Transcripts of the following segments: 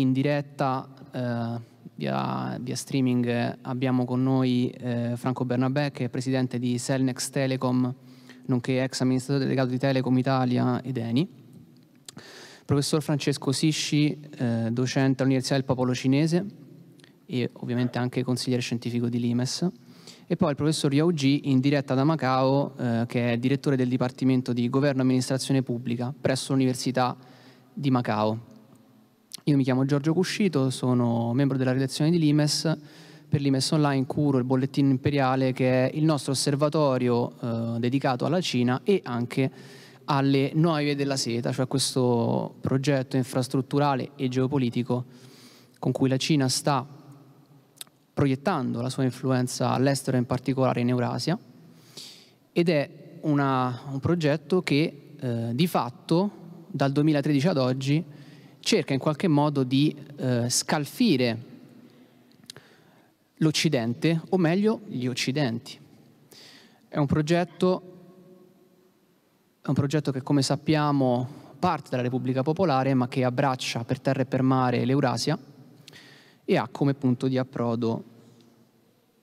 in diretta eh, via, via, streaming eh, abbiamo con noi eh, Franco Bernabè che è presidente di Selnex Telecom, nonché ex amministratore delegato di Telecom Italia ed Eni. Professor Francesco Sisci, eh, docente all'Università del Popolo Cinese e ovviamente anche consigliere scientifico di Limes. E poi il professor Yao Ji in diretta da Macao, eh, che è direttore del Dipartimento di Governo e Amministrazione Pubblica presso l'Università di Macao. Io mi chiamo Giorgio Cuscito, sono membro della redazione di Limes. Per Limes Online curo il bollettino imperiale che è il nostro osservatorio eh, dedicato alla Cina e anche alle noie della seta, cioè questo progetto infrastrutturale e geopolitico con cui la Cina sta proiettando la sua influenza all'estero, in particolare in Eurasia, ed è una, un progetto che eh, di fatto dal 2013 ad oggi cerca in qualche modo di eh, scalfire l'Occidente, o meglio gli Occidenti. È un progetto, è un progetto che, come sappiamo, parte dalla Repubblica Popolare, ma che abbraccia per terra e per mare l'Eurasia e ha come punto di approdo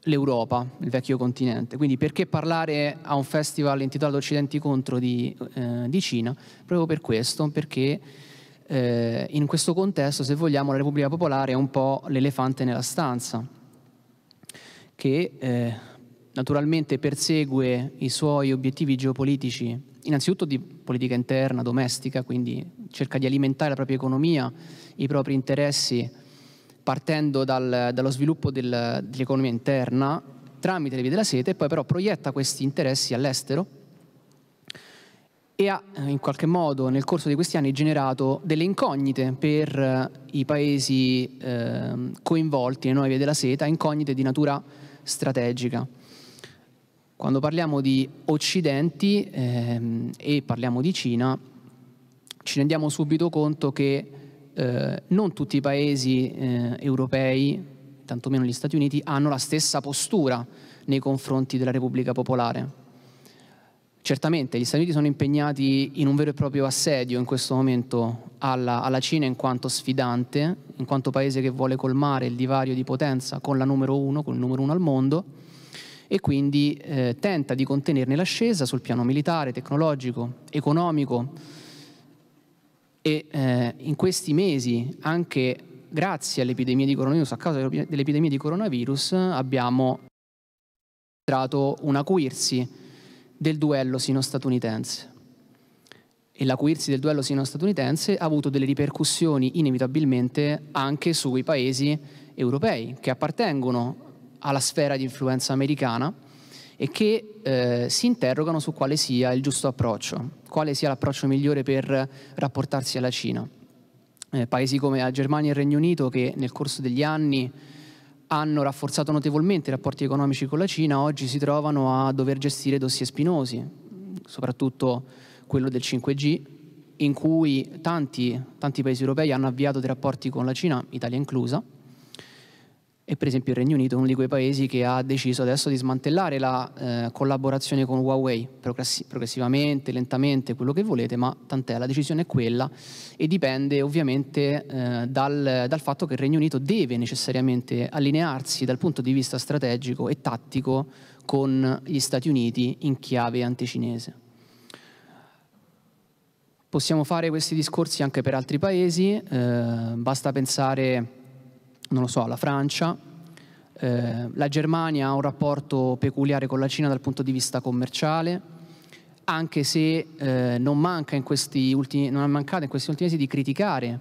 l'Europa, il vecchio continente. Quindi perché parlare a un festival intitolato Occidenti contro di, eh, di Cina? Proprio per questo, perché eh, in questo contesto, se vogliamo, la Repubblica Popolare è un po' l'elefante nella stanza, che eh, naturalmente persegue i suoi obiettivi geopolitici, innanzitutto di politica interna, domestica, quindi cerca di alimentare la propria economia, i propri interessi, partendo dal, dallo sviluppo del, dell'economia interna tramite le vie della sete, e poi però proietta questi interessi all'estero e ha eh, in qualche modo nel corso di questi anni generato delle incognite per eh, i paesi eh, coinvolti nelle nuove vie della seta, incognite di natura strategica. Quando parliamo di Occidenti ehm, e parliamo di Cina, ci rendiamo subito conto che eh, non tutti i paesi eh, europei, tantomeno gli Stati Uniti, hanno la stessa postura nei confronti della Repubblica Popolare. Certamente gli Stati Uniti sono impegnati in un vero e proprio assedio in questo momento alla, alla, Cina in quanto sfidante, in quanto paese che vuole colmare il divario di potenza con la numero uno, con il numero uno al mondo, e quindi eh, tenta di contenerne l'ascesa sul piano militare, tecnologico, economico e eh, in questi mesi anche grazie all'epidemia di coronavirus, a causa dell'epidemia di coronavirus abbiamo registrato un acuirsi del duello sino-statunitense e l'acuirsi del duello sino-statunitense ha avuto delle ripercussioni inevitabilmente anche sui paesi europei che appartengono alla sfera di influenza americana e che eh, si interrogano su quale sia il giusto approccio, quale sia l'approccio migliore per rapportarsi alla Cina. Eh, paesi come la Germania e il Regno Unito che nel corso degli anni hanno rafforzato notevolmente i rapporti economici con la Cina, oggi si trovano a dover gestire dossier spinosi, soprattutto quello del 5G, in cui tanti, tanti paesi europei hanno avviato dei rapporti con la Cina, Italia inclusa, e per esempio il Regno Unito è uno di quei paesi che ha deciso adesso di smantellare la eh, collaborazione con Huawei progressivamente, lentamente, quello che volete, ma tant'è, la decisione è quella e dipende ovviamente eh, dal, dal, fatto che il Regno Unito deve necessariamente allinearsi dal punto di vista strategico e tattico con gli Stati Uniti in chiave anticinese. Possiamo fare questi discorsi anche per altri paesi, eh, basta pensare non lo so, la Francia, eh, la Germania ha un rapporto peculiare con la Cina dal punto di vista commerciale, anche se eh, non, manca in questi ultimi, non è mancato in questi ultimi mesi di criticare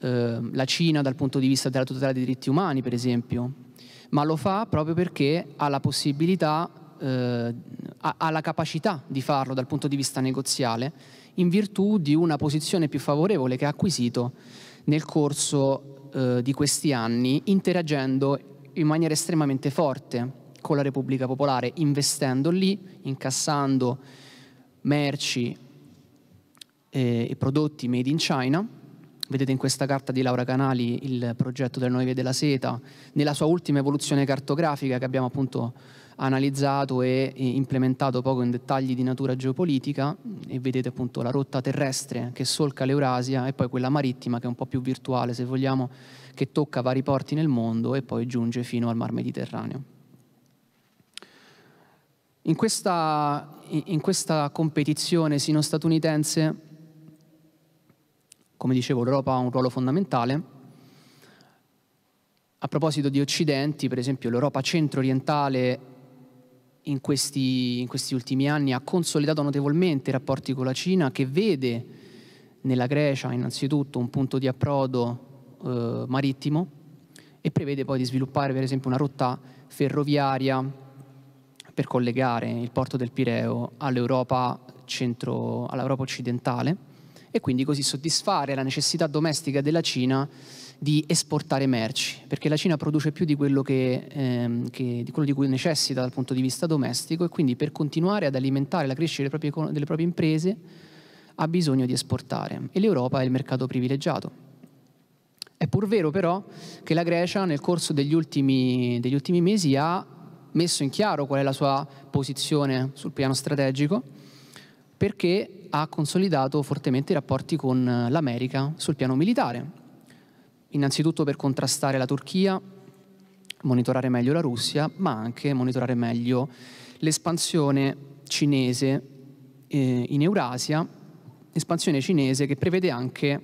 eh, la Cina dal punto di vista della tutela dei diritti umani, per esempio, ma lo fa proprio perché ha la possibilità, eh, ha, ha la capacità di farlo dal punto di vista negoziale in virtù di una posizione più favorevole che ha acquisito nel corso eh, di questi anni interagendo in maniera estremamente forte con la Repubblica Popolare, investendo lì, incassando merci eh, e prodotti made in China Vedete in questa carta di Laura Canali il progetto delle nuove della seta, nella sua ultima evoluzione cartografica che abbiamo appunto analizzato e implementato poco in dettagli di natura geopolitica e vedete appunto la rotta terrestre che solca l'Eurasia e poi quella marittima che è un po' più virtuale se vogliamo, che tocca vari porti nel mondo e poi giunge fino al Mar Mediterraneo. In questa, in questa competizione sino-statunitense come dicevo, l'Europa ha un ruolo fondamentale. A proposito di occidenti, per esempio, l'Europa centro-orientale in questi, in questi ultimi anni ha consolidato notevolmente i rapporti con la Cina, che vede nella Grecia innanzitutto un punto di approdo eh, marittimo e prevede poi di sviluppare per esempio una rotta ferroviaria per collegare il porto del Pireo all'Europa, centro, all'Europa occidentale e quindi così soddisfare la necessità domestica della Cina di esportare merci, perché la Cina produce più di quello, che, ehm, che, di, quello di, cui necessita dal punto di vista domestico e quindi per continuare ad alimentare la crescita delle proprie, delle proprie imprese ha bisogno di esportare e l'Europa è il mercato privilegiato. È pur vero però che la Grecia nel corso degli ultimi, degli ultimi mesi ha messo in chiaro qual è la sua posizione sul piano strategico perché ha consolidato fortemente i rapporti con eh, l'America sul piano militare, innanzitutto per contrastare la Turchia, monitorare meglio la Russia, ma anche monitorare meglio l'espansione cinese eh, in Eurasia, espansione cinese che prevede anche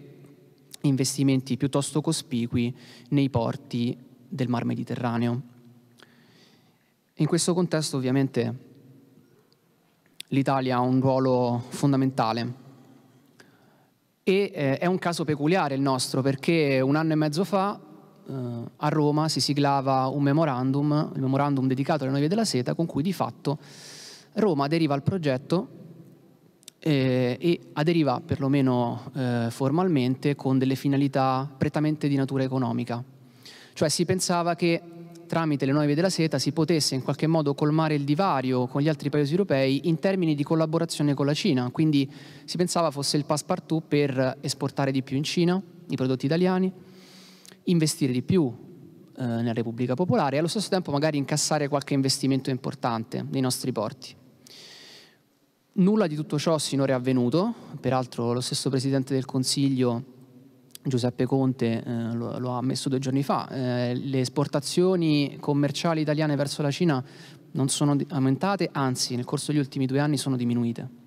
investimenti piuttosto cospicui nei porti del Mar Mediterraneo. In questo contesto ovviamente l'Italia ha un ruolo fondamentale. E eh, è un caso peculiare il nostro perché un anno e mezzo fa eh, a Roma si siglava un memorandum, il memorandum dedicato alle noie della seta, con cui di fatto Roma aderiva al progetto eh, e aderiva perlomeno eh, formalmente con delle finalità prettamente di natura economica. Cioè si pensava che tramite le nuove vie della seta si potesse in qualche modo colmare il divario con gli altri paesi europei in termini di collaborazione con la Cina, quindi si pensava fosse il passepartout per esportare di più in Cina i prodotti italiani, investire di più eh, nella Repubblica Popolare e allo stesso tempo magari incassare qualche investimento importante nei nostri porti. Nulla di tutto ciò sinora è avvenuto, peraltro lo stesso Presidente del Consiglio Giuseppe Conte eh, lo, lo, ha ammesso due giorni fa, eh, le esportazioni commerciali italiane verso la Cina non sono aumentate, anzi nel corso degli ultimi due anni sono diminuite.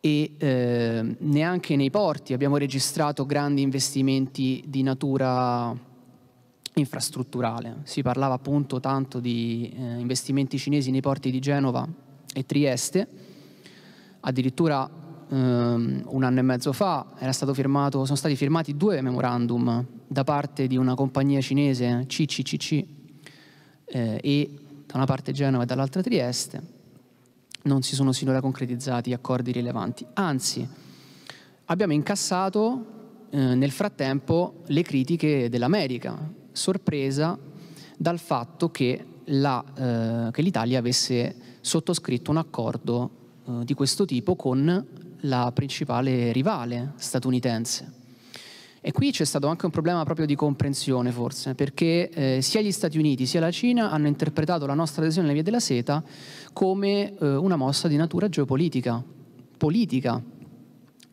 E eh, neanche nei porti abbiamo registrato grandi investimenti di natura infrastrutturale. Si parlava appunto tanto di eh, investimenti cinesi nei porti di Genova e Trieste, addirittura um, un anno e mezzo fa firmato, sono stati firmati due memorandum da parte di una compagnia cinese CCCC eh, e da una parte Genova e dall'altra Trieste, non si sono sinora concretizzati accordi rilevanti. Anzi, abbiamo incassato eh, nel frattempo le critiche dell'America, sorpresa dal fatto che, eh, l'Italia eh, avesse sottoscritto un accordo eh, di questo tipo con la principale rivale statunitense. E qui c'è stato anche un problema proprio di comprensione forse, perché eh, sia gli Stati Uniti sia la Cina hanno interpretato la nostra adesione alla Via della Seta come eh, una mossa di natura geopolitica, politica.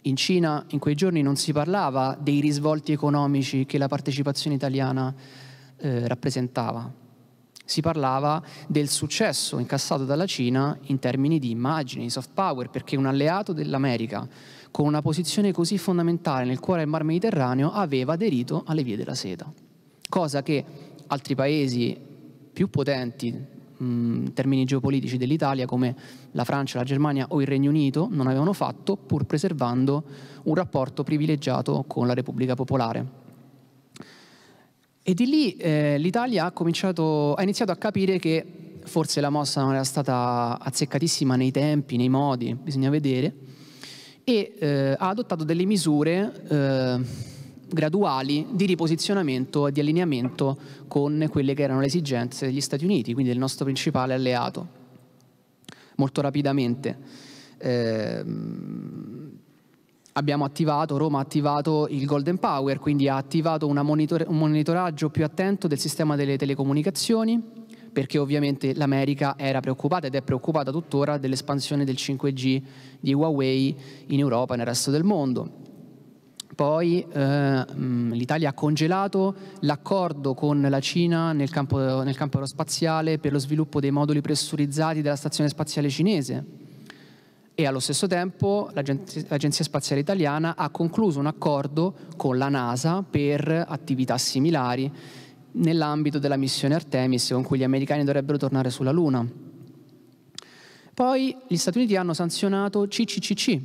In Cina in quei giorni non si parlava dei risvolti economici che la partecipazione italiana eh, rappresentava, si parlava del successo incassato dalla Cina in termini di immagine, di soft power, perché un alleato dell'America con una posizione così fondamentale nel cuore del Mar Mediterraneo aveva aderito alle vie della seta, cosa che altri paesi più potenti mm, in termini geopolitici dell'Italia come la Francia, la Germania o il Regno Unito non avevano fatto pur preservando un rapporto privilegiato con la Repubblica Popolare. E di lì eh, l'Italia ha, cominciato, ha iniziato a capire che forse la mossa non era stata azzeccatissima nei tempi, nei modi, bisogna vedere, e eh, ha adottato delle misure eh, graduali di riposizionamento e di allineamento con quelle che erano le esigenze degli Stati Uniti, quindi del nostro principale alleato, molto rapidamente. Ehm, abbiamo attivato, Roma ha attivato il Golden Power, quindi ha attivato monitor un monitoraggio più attento del sistema delle telecomunicazioni, perché ovviamente l'America era preoccupata ed è preoccupata tuttora dell'espansione del 5G di Huawei in Europa e nel resto del mondo. Poi eh, mm, l'Italia ha congelato l'accordo con la Cina nel campo, nel campo aerospaziale per lo sviluppo dei moduli pressurizzati della stazione spaziale cinese e allo stesso tempo l'Agenzia Spaziale Italiana ha concluso un accordo con la NASA per attività similari nell'ambito della missione Artemis con cui gli americani dovrebbero tornare sulla Luna. Poi gli Stati Uniti hanno sanzionato CCCC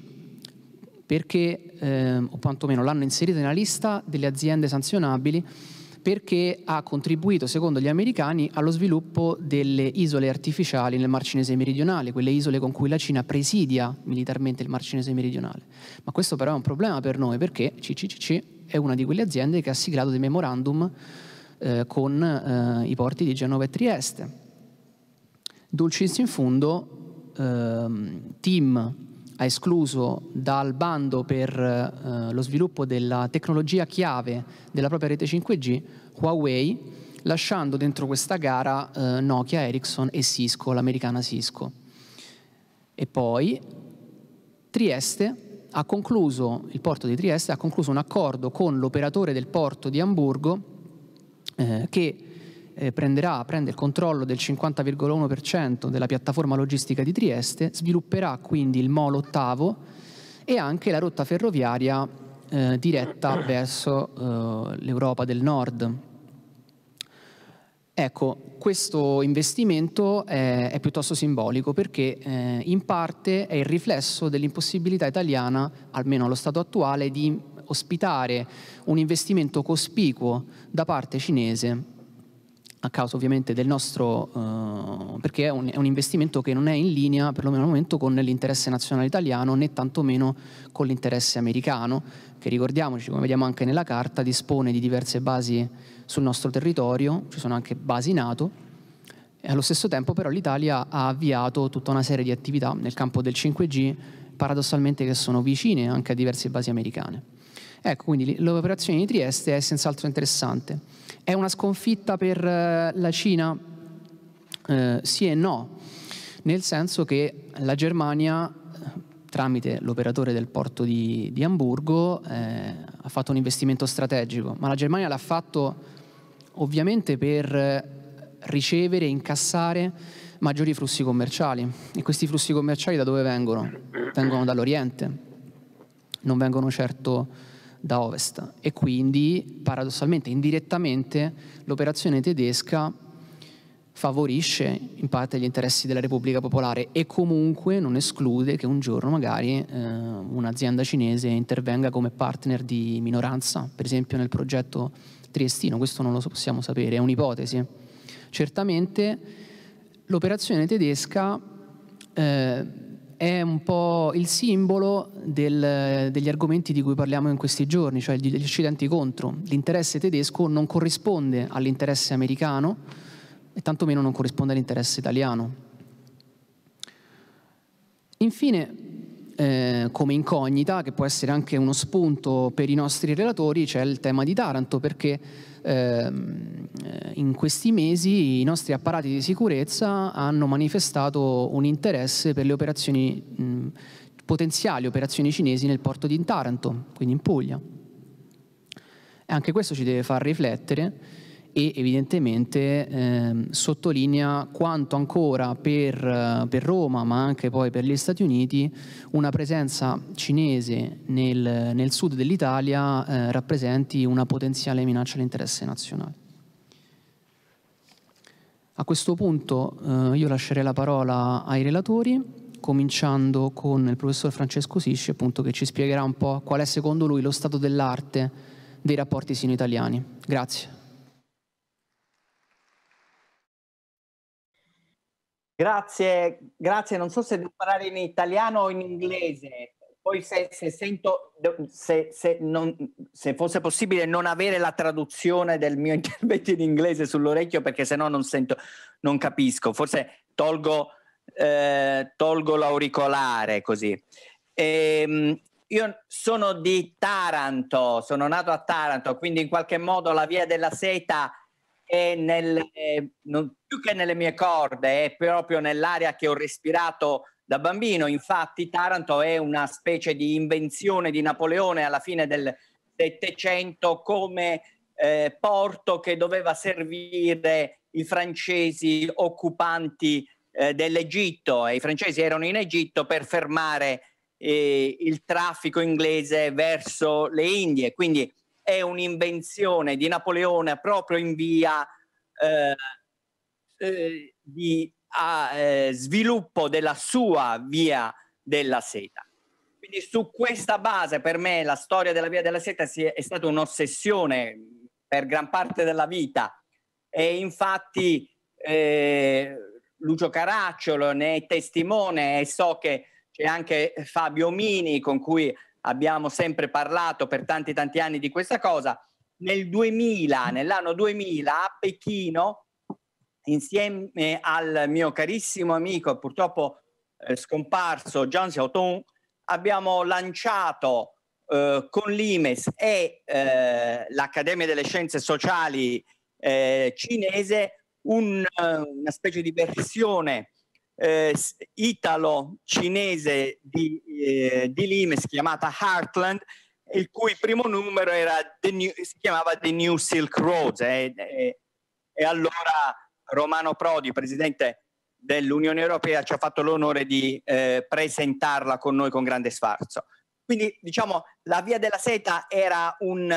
perché, eh, o quantomeno l'hanno inserito nella lista delle aziende sanzionabili perché ha contribuito, secondo gli americani, allo sviluppo delle isole artificiali nel Mar Cinese meridionale, quelle isole con cui la Cina presidia militarmente il Mar Cinese meridionale. Ma questo però è un problema per noi perché CCCC è una di quelle aziende che ha siglato dei memorandum eh, con eh, i porti di Genova e Trieste. Dulcis in fundo, ehm, team ha escluso dal bando per eh, lo sviluppo della tecnologia chiave della propria rete 5G Huawei, lasciando dentro questa gara eh, Nokia, Ericsson e Cisco, l'americana Cisco. E poi Trieste ha concluso, il porto di Trieste ha concluso un accordo con l'operatore del porto di Amburgo eh, che eh, prenderà, prende il controllo del 50,1% della piattaforma logistica di Trieste, svilupperà quindi il molo ottavo e anche la rotta ferroviaria eh, diretta verso eh, l'Europa del Nord. Ecco, questo investimento è, è piuttosto simbolico perché eh, in parte è il riflesso dell'impossibilità italiana, almeno allo stato attuale, di ospitare un investimento cospicuo da parte cinese a causa ovviamente del nostro, uh, perché è un, è un, investimento che non è in linea, perlomeno al momento, con l'interesse nazionale italiano né tantomeno con l'interesse americano, che ricordiamoci, come vediamo anche nella carta, dispone di diverse basi sul nostro territorio, ci sono anche basi NATO, e allo stesso tempo però l'Italia ha avviato tutta una serie di attività nel campo del 5G, paradossalmente che sono vicine anche a diverse basi americane. Ecco, quindi l'operazione di Trieste è senz'altro interessante. È una sconfitta per eh, la Cina? Eh, sì e no, nel senso che la Germania eh, tramite l'operatore del porto di, di Hamburgo eh, ha fatto un investimento strategico, ma la Germania l'ha fatto ovviamente per eh, ricevere e incassare maggiori flussi commerciali. E questi flussi commerciali da dove vengono? Vengono dall'Oriente, non vengono certo da ovest e quindi paradossalmente, indirettamente, l'operazione tedesca favorisce in parte gli interessi della Repubblica Popolare e comunque non esclude che un giorno magari eh, un'azienda cinese intervenga come partner di minoranza, per esempio nel progetto triestino, questo non lo possiamo sapere, è un'ipotesi. Certamente l'operazione tedesca eh, è un po' il simbolo del, degli argomenti di cui parliamo in questi giorni, cioè gli incidenti contro. L'interesse tedesco non corrisponde all'interesse americano e tantomeno non corrisponde all'interesse italiano. Infine, eh, come incognita, che può essere anche uno spunto per i nostri relatori, c'è il tema di Taranto, perché ehm, eh, in questi mesi i nostri apparati di sicurezza hanno manifestato un interesse per le operazioni, mh, potenziali operazioni cinesi nel porto di Taranto, quindi in Puglia. E anche questo ci deve far riflettere e evidentemente ehm, sottolinea quanto ancora per, eh, per, Roma, ma anche poi per gli Stati Uniti, una presenza cinese nel, nel sud dell'Italia eh, rappresenti una potenziale minaccia all'interesse nazionale. A questo punto eh, io lascerei la parola ai relatori, cominciando con il professor Francesco Sisci, appunto, che ci spiegherà un po' qual è secondo lui lo stato dell'arte dei rapporti sino-italiani. Grazie. Grazie, grazie. Non so se devo parlare in italiano o in inglese. Poi se, se sento, se, se, non, se, fosse possibile non avere la traduzione del mio intervento in inglese sull'orecchio perché sennò non sento, non capisco. Forse tolgo, eh, tolgo l'auricolare così. E, ehm, io sono di Taranto, sono nato a Taranto, quindi in qualche modo la via della seta nel, eh, non, più che nelle mie corde, è proprio nell'aria che ho respirato da bambino. Infatti Taranto è una specie di invenzione di Napoleone alla fine del Settecento come eh, porto che doveva servire i francesi occupanti eh, dell'Egitto e i francesi erano in Egitto per fermare eh, il traffico inglese verso le Indie. Quindi è un'invenzione di Napoleone proprio in via eh, eh, di a, eh, sviluppo della sua via della seta. Quindi su questa base per me la storia della via della seta è, è stata un'ossessione per gran parte della vita e infatti eh, Lucio Caracciolo ne è testimone e so che c'è anche Fabio Mini con cui abbiamo sempre parlato per tanti tanti anni di questa cosa. Nel 2000, nell'anno 2000 a Pechino, insieme al mio carissimo amico, e purtroppo eh, scomparso, Jean Xiaotong, abbiamo lanciato eh, con l'IMES e eh, l'Accademia delle Scienze Sociali eh, cinese un, eh, una specie di versione eh, italo-cinese di, eh, di Limes chiamata Heartland, il cui primo numero era New, si chiamava The New Silk Road eh, eh, e allora Romano Prodi, presidente dell'Unione Europea, ci ha fatto l'onore di eh, presentarla con noi con grande sfarzo. Quindi diciamo la via della seta era un,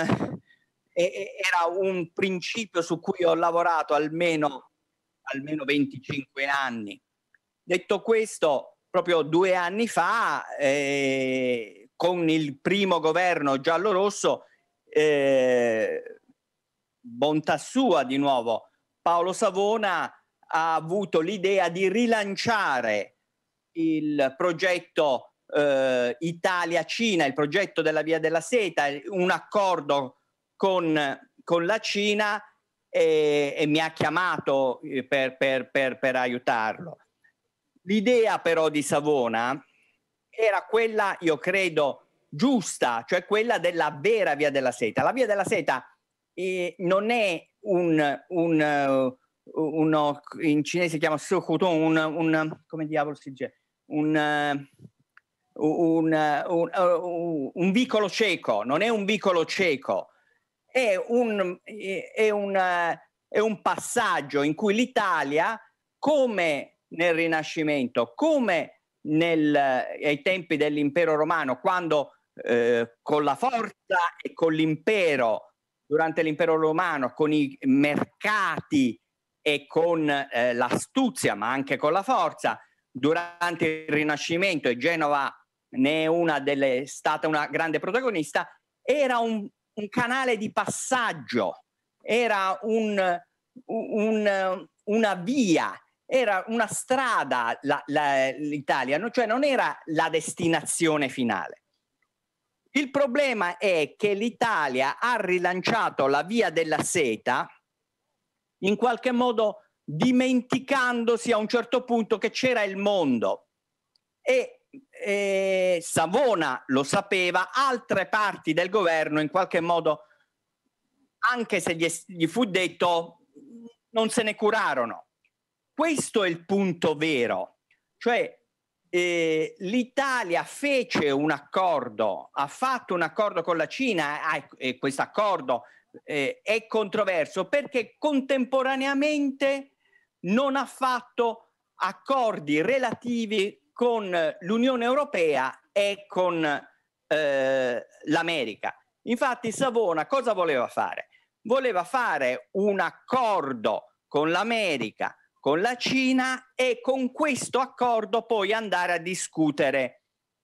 era un principio su cui ho lavorato almeno, almeno 25 anni Detto questo, proprio due anni fa, eh, con il primo governo giallo-rosso, eh, bontà sua di nuovo, Paolo Savona ha avuto l'idea di rilanciare il progetto eh, Italia-Cina, il progetto della Via della Seta, un accordo con, con la Cina e, eh, e, mi ha chiamato eh, per, per, per, per aiutarlo. L'idea però di Savona era quella, io credo, giusta, cioè quella della vera via della seta. La via della seta eh, non è un, un uh, uno, in cinese si chiama Sokuton, un, un, come diavolo si dice, un, eh, un, eh, un, un, vicolo cieco, non è un vicolo cieco, è un, è, è un, è un passaggio in cui l'Italia come nel Rinascimento come nel, eh, ai tempi dell'impero romano, quando eh, con la forza e con l'impero, durante l'impero romano, con i mercati e con eh, l'astuzia, ma anche con la forza, durante il Rinascimento, e Genova ne è una delle, stata una grande protagonista, era un, un canale di passaggio, era un, un, una via era una strada la, la, l'Italia, cioè non era la destinazione finale. Il problema è che l'Italia ha rilanciato la via della seta in qualche modo dimenticandosi a un certo punto che c'era il mondo e eh, Savona lo sapeva, altre parti del governo in qualche modo, anche se gli, gli fu detto, non se ne curarono. Questo è il punto vero, cioè eh, l'Italia fece un accordo, ha fatto un accordo con la Cina eh, e questo accordo eh, è controverso perché contemporaneamente non ha fatto accordi relativi con l'Unione Europea e con eh, l'America. Infatti Savona cosa voleva fare? Voleva fare un accordo con l'America con la Cina e con questo accordo poi andare a discutere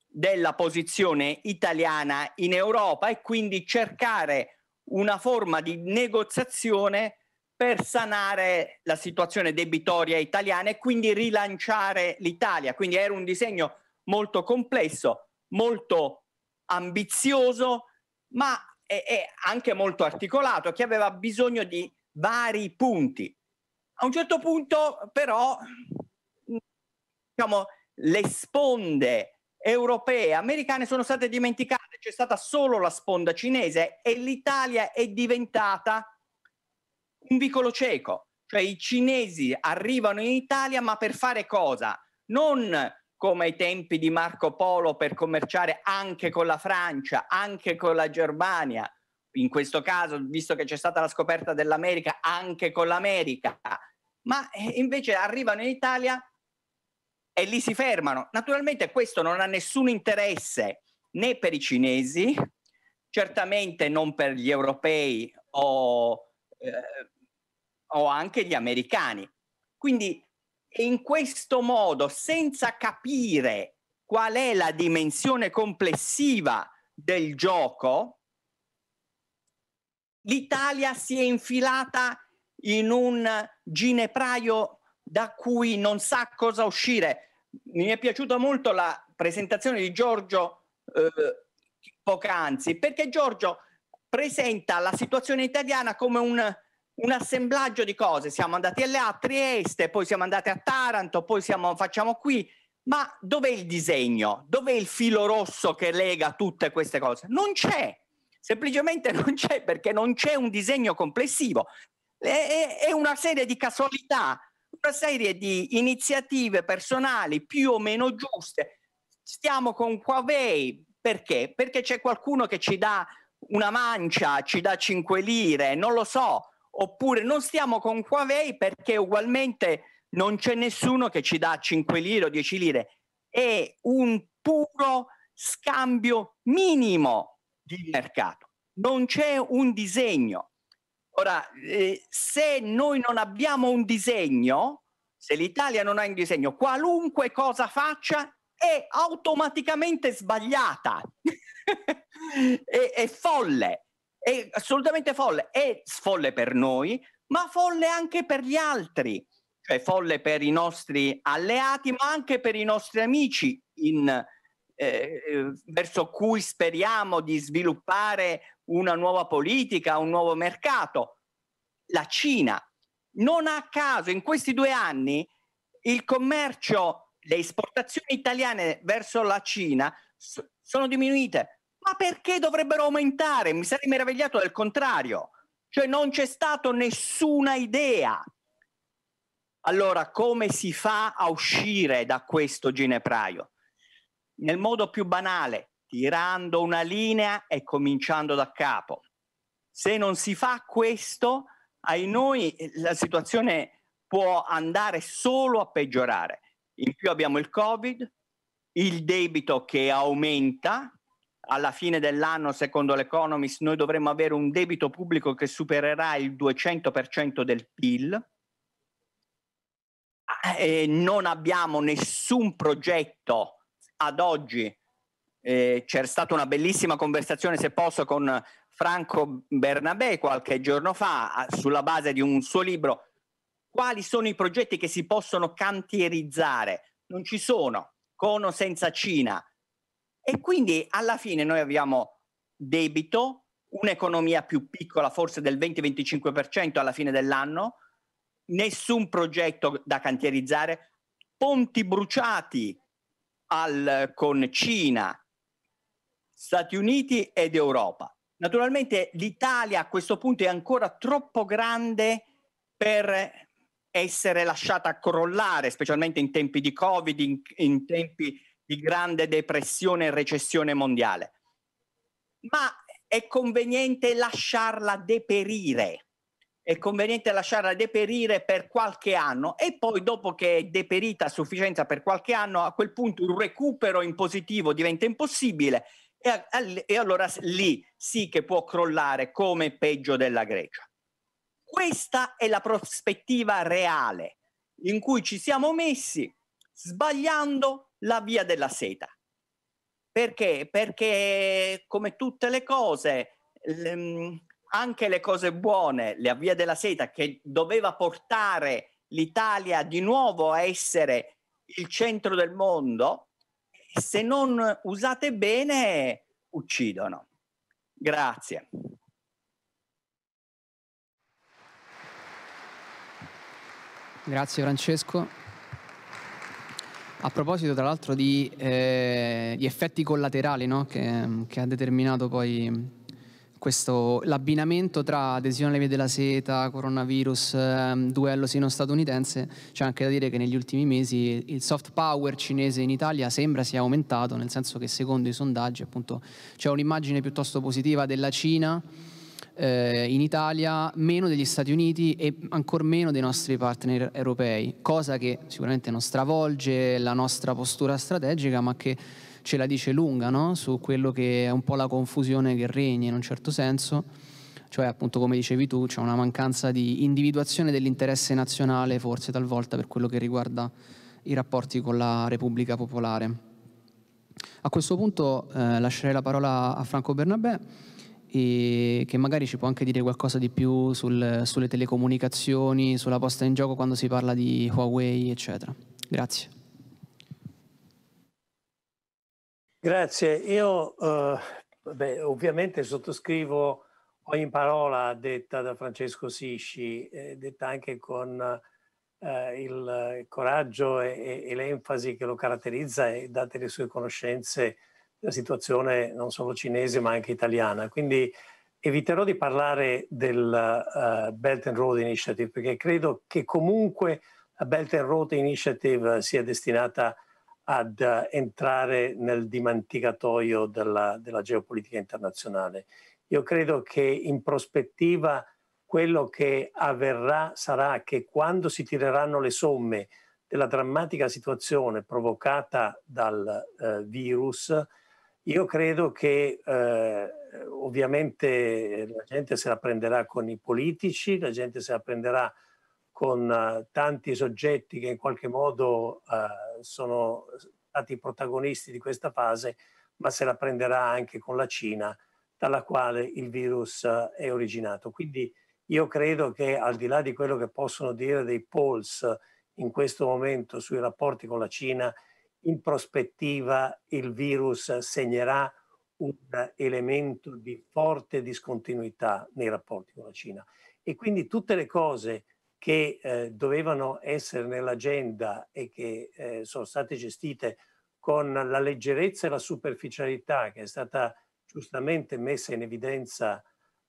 della posizione italiana in Europa e quindi cercare una forma di negoziazione per sanare la situazione debitoria italiana e quindi rilanciare l'Italia. Quindi era un disegno molto complesso, molto ambizioso, ma è, è anche molto articolato, che aveva bisogno di vari punti. A un certo punto però mm, diciamo, le sponde europee e americane sono state dimenticate, c'è stata solo la sponda cinese e l'Italia è diventata un vicolo cieco, cioè i cinesi arrivano in Italia ma per fare cosa? Non come ai tempi di Marco Polo per commerciare anche con la Francia, anche con la Germania, in questo caso, visto che c'è stata la scoperta dell'America, anche con l'America, ma eh, invece arrivano in Italia e lì si fermano. Naturalmente questo non ha nessun interesse né per i cinesi, certamente non per gli europei o, eh, o anche gli americani. Quindi in questo modo, senza capire qual è la dimensione complessiva del gioco, l'Italia si è infilata in un ginepraio da cui non sa cosa uscire. Mi è piaciuta molto la presentazione di Giorgio eh, poc'anzi, perché Giorgio presenta la situazione italiana come un, un assemblaggio di cose. Siamo andati a Trieste, poi siamo andati a Taranto, poi siamo, facciamo qui. Ma dov'è il disegno? Dov'è il filo rosso che lega tutte queste cose? Non c'è semplicemente non c'è perché non c'è un disegno complessivo, è, è una serie di casualità, una serie di iniziative personali più o meno giuste. Stiamo con Huawei perché? Perché c'è qualcuno che ci dà una mancia, ci dà 5 lire, non lo so, oppure non stiamo con Huawei perché ugualmente non c'è nessuno che ci dà 5 lire o 10 lire. È un puro scambio minimo di mercato. Non c'è un disegno. Ora, eh, se noi non abbiamo un disegno, se l'Italia non ha un disegno, qualunque cosa faccia è automaticamente sbagliata, è, è folle, è assolutamente folle, è folle per noi, ma folle anche per gli altri, cioè folle per i nostri alleati, ma anche per i nostri amici in, eh, eh, verso cui speriamo di sviluppare una nuova politica, un nuovo mercato. La Cina. Non a caso in questi due anni il commercio, le esportazioni italiane verso la Cina sono diminuite. Ma perché dovrebbero aumentare? Mi sarei meravigliato del contrario. Cioè non c'è stata nessuna idea. Allora come si fa a uscire da questo ginepraio? nel modo più banale, tirando una linea e cominciando da capo. Se non si fa questo, ai noi eh, la situazione può andare solo a peggiorare. In più abbiamo il Covid, il debito che aumenta. Alla fine dell'anno, secondo l'Economist, noi dovremmo avere un debito pubblico che supererà il 200% del PIL. Ah, e eh, non abbiamo nessun progetto ad oggi eh, c'è stata una bellissima conversazione, se posso, con Franco Bernabé qualche giorno fa sulla base di un suo libro. Quali sono i progetti che si possono cantierizzare? Non ci sono, con o senza Cina. E quindi alla fine noi abbiamo debito, un'economia più piccola, forse del 20-25% alla fine dell'anno, nessun progetto da cantierizzare, ponti bruciati al, con Cina, Stati Uniti ed Europa. Naturalmente l'Italia a questo punto è ancora troppo grande per essere lasciata crollare, specialmente in tempi di Covid, in, in tempi di grande depressione e recessione mondiale. Ma è conveniente lasciarla deperire è conveniente lasciarla deperire per qualche anno e poi dopo che è deperita a sufficienza per qualche anno, a quel punto il recupero in positivo diventa impossibile e, e allora lì sì che può crollare come peggio della Grecia. Questa è la prospettiva reale in cui ci siamo messi sbagliando la via della seta. Perché? Perché come tutte le cose... L- ehm, anche le cose buone, la via della seta che doveva portare l'Italia di nuovo a essere il centro del mondo, se non usate bene uccidono. Grazie. Grazie Francesco. A proposito, tra l'altro, di, eh, di effetti collaterali no? che, che ha determinato poi questo, l'abbinamento tra adesione alle vie della seta, coronavirus, ehm, duello sino-statunitense, c'è anche da dire che negli ultimi mesi il soft power cinese in Italia sembra sia aumentato, nel senso che secondo i sondaggi appunto c'è un'immagine piuttosto positiva della Cina eh, in Italia, meno degli Stati Uniti e ancor meno dei nostri partner europei, cosa che sicuramente non stravolge la nostra postura strategica ma che ce la dice lunga no? su quello che è un po' la confusione che regna in un certo senso, cioè appunto come dicevi tu c'è una mancanza di individuazione dell'interesse nazionale forse talvolta per quello che riguarda i rapporti con la Repubblica Popolare. A questo punto eh, lascerei la parola a Franco Bernabé che magari ci può anche dire qualcosa di più sul, sulle telecomunicazioni, sulla posta in gioco quando si parla di Huawei, eccetera. Grazie. Grazie, io eh, beh, ovviamente sottoscrivo ogni parola detta da Francesco Sisci, eh, detta anche con eh, il coraggio e, e l'enfasi che lo caratterizza e date le sue conoscenze della situazione non solo cinese ma anche italiana. Quindi eviterò di parlare del uh, Belt and Road Initiative perché credo che comunque la Belt and Road Initiative sia destinata a ad eh, entrare nel dimanticatoio della, della geopolitica internazionale. Io credo che in prospettiva quello che avverrà sarà che quando si tireranno le somme della drammatica situazione provocata dal eh, virus, io credo che eh, ovviamente eh, la gente se la prenderà con i politici, la gente se la prenderà con eh, tanti soggetti che in qualche modo eh, sono stati protagonisti di questa fase, ma se la prenderà anche con la Cina, dalla quale il virus eh, è originato. Quindi io credo che al di là di quello che possono dire dei polls in questo momento sui rapporti con la Cina, in prospettiva il virus segnerà un elemento di forte discontinuità nei rapporti con la Cina. E quindi tutte le cose che eh, dovevano essere nell'agenda e che eh, sono state gestite con la leggerezza e la superficialità che è stata giustamente messa in evidenza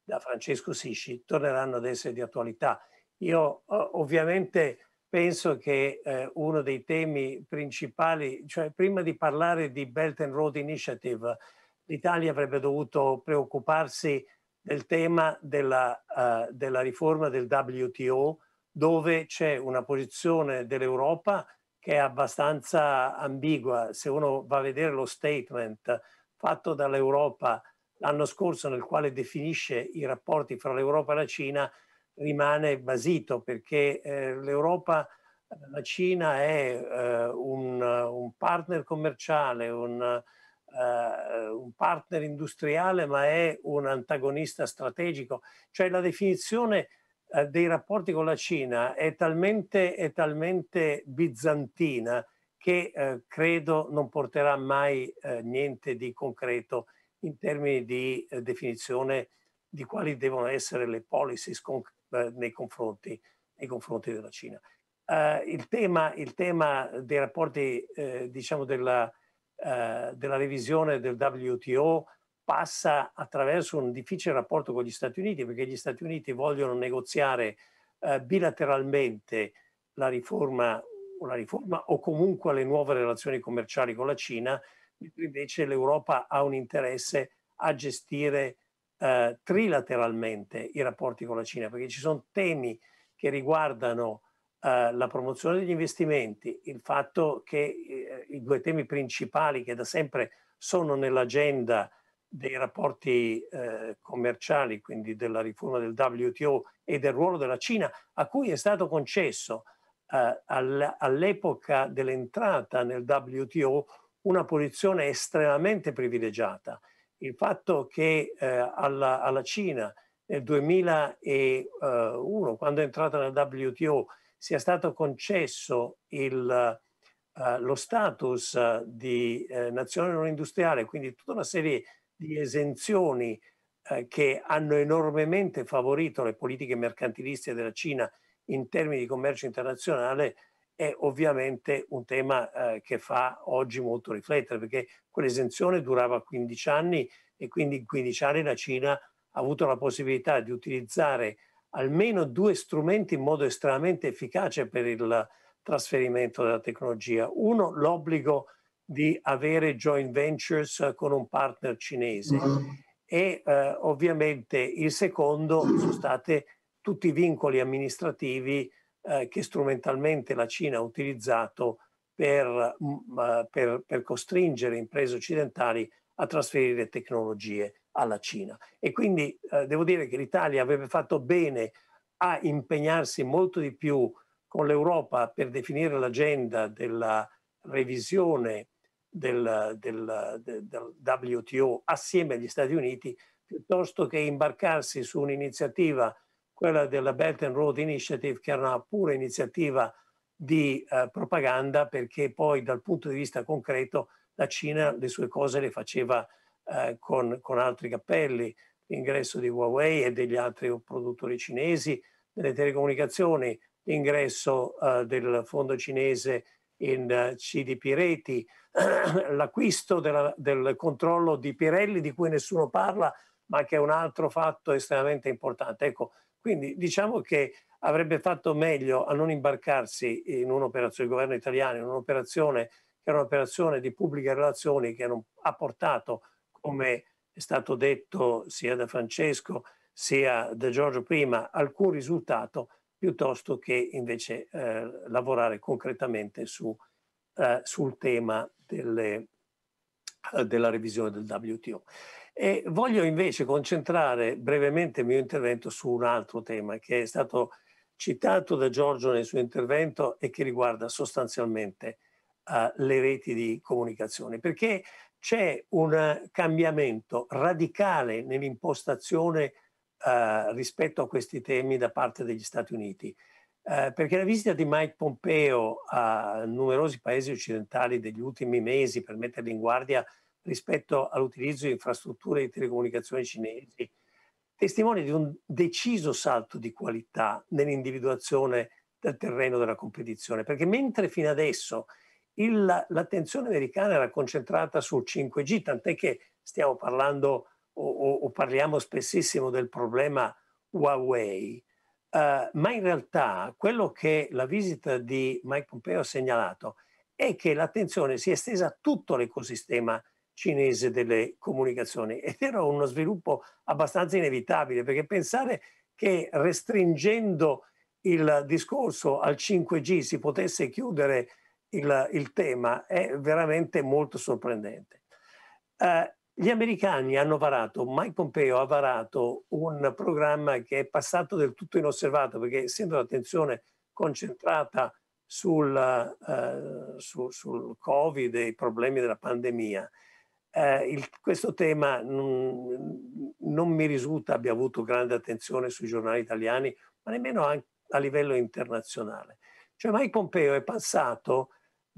da Francesco Sisci, torneranno ad essere di attualità. Io ovviamente penso che eh, uno dei temi principali, cioè prima di parlare di Belt and Road Initiative, l'Italia avrebbe dovuto preoccuparsi del tema della, uh, della riforma del WTO dove c'è una posizione dell'Europa che è abbastanza ambigua. Se uno va a vedere lo statement fatto dall'Europa l'anno scorso nel quale definisce i rapporti fra l'Europa e la Cina, rimane basito perché eh, l'Europa, la Cina è eh, un, un, partner commerciale, un, Uh, un partner industriale, ma è un antagonista strategico. Cioè la definizione eh, dei rapporti con la Cina è talmente, è talmente bizantina che eh, credo non porterà mai eh, niente di concreto in termini di eh, definizione di quali devono essere le policies con, eh, nei, confronti, nei, confronti, della Cina. Il tema, il, tema, dei rapporti diciamo della, della, revisione del WTO passa attraverso un difficile rapporto con gli Stati Uniti perché gli Stati Uniti vogliono negoziare eh, bilateralmente la riforma, la riforma o comunque le nuove relazioni commerciali con la Cina, mentre invece l'Europa ha un interesse a gestire eh, trilateralmente i rapporti con la Cina perché ci sono temi che riguardano eh, la promozione degli investimenti, il fatto che eh, i due temi principali che da sempre sono nell'agenda dei rapporti eh, commerciali, quindi della riforma del WTO e del ruolo della Cina, a cui è stato concesso eh, all'epoca dell'entrata nel WTO una posizione estremamente privilegiata. Il fatto che eh, alla, alla, Cina nel 2001, quando è entrata nel WTO, sia stato concesso il, eh, lo status eh, di eh, nazione non industriale, quindi tutta una serie di di esenzioni eh, che hanno enormemente favorito le politiche mercantiliste della Cina in termini di commercio internazionale è ovviamente un tema eh, che fa oggi molto riflettere perché quell'esenzione durava 15 anni e quindi in 15 anni la Cina ha avuto la possibilità di utilizzare almeno due strumenti in modo estremamente efficace per il trasferimento della tecnologia. Uno, l'obbligo di avere joint ventures eh, con un partner cinese mm. e eh, ovviamente il secondo sono stati tutti i vincoli amministrativi eh, che strumentalmente la Cina ha utilizzato per, mh, mm, per, per costringere imprese occidentali a trasferire tecnologie alla Cina. E quindi eh, devo dire che l'Italia avrebbe fatto bene a impegnarsi molto di più con l'Europa per definire l'agenda della revisione del, del, del, WTO assieme agli Stati Uniti, piuttosto che imbarcarsi su un'iniziativa, quella della Belt and Road Initiative, che era una pura iniziativa di eh, propaganda, perché poi dal punto di vista concreto la Cina le sue cose le faceva eh, con, con, altri cappelli, l'ingresso di Huawei e degli altri produttori cinesi nelle telecomunicazioni, l'ingresso eh, del fondo cinese in eh, CDP Reti, l'acquisto della, del controllo di Pirelli di cui nessuno parla, ma che è un altro fatto estremamente importante. Ecco, quindi diciamo che avrebbe fatto meglio a non imbarcarsi in un'operazione, del governo italiano, in un'operazione che era un'operazione di pubbliche relazioni che non, ha portato, come è stato detto sia da Francesco sia da Giorgio prima, alcun risultato piuttosto che invece eh, lavorare concretamente su, eh, sul tema delle, eh, della revisione del WTO. E voglio invece concentrare brevemente il mio intervento su un altro tema che è stato citato da Giorgio nel suo intervento e che riguarda sostanzialmente uh, le reti di comunicazione, perché c'è un cambiamento radicale nell'impostazione eh, rispetto a questi temi da parte degli Stati Uniti. Eh, perché la visita di Mike Pompeo a numerosi paesi occidentali degli ultimi mesi per metterli in guardia rispetto all'utilizzo di infrastrutture di telecomunicazione cinesi testimonia di un deciso salto di qualità nell'individuazione del terreno della competizione, perché mentre fino adesso il, l'attenzione americana era concentrata sul 5G, tant'è che stiamo parlando di o, o, o parliamo spessissimo del problema Huawei, uh, ma in realtà quello che la visita di Mike Pompeo ha segnalato è che l'attenzione si è estesa a tutto l'ecosistema cinese delle comunicazioni ed era uno sviluppo abbastanza inevitabile perché pensare che restringendo il discorso al 5G si potesse chiudere il, il tema è veramente molto sorprendente. Uh, gli americani hanno varato, Mike Pompeo ha varato un programma che è passato del tutto inosservato perché essendo l'attenzione concentrata sul, uh, su, sul Covid e i problemi della pandemia, uh, il, questo tema non, non mi risulta abbia avuto grande attenzione sui giornali italiani, ma nemmeno a, a livello internazionale. Cioè Mike Pompeo è passato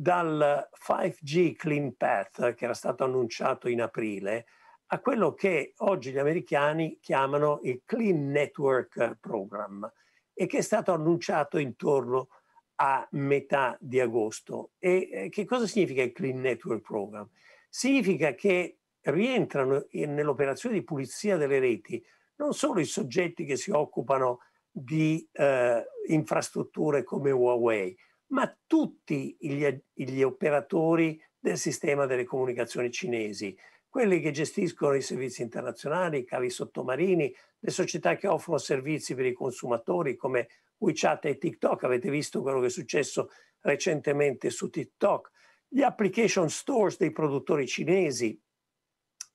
dal 5G Clean Path che era stato annunciato in aprile a quello che oggi gli americani chiamano il Clean Network Program e che è stato annunciato intorno a metà di agosto. E eh, che cosa significa il Clean Network Program? Significa che rientrano nell'operazione di pulizia delle reti non solo i soggetti che si occupano di eh, infrastrutture come Huawei, ma tutti gli, gli operatori del sistema delle comunicazioni cinesi, quelli che gestiscono i servizi internazionali, i cavi sottomarini, le società che offrono servizi per i consumatori come WeChat e TikTok, avete visto quello che è successo recentemente su TikTok, gli application stores dei produttori cinesi,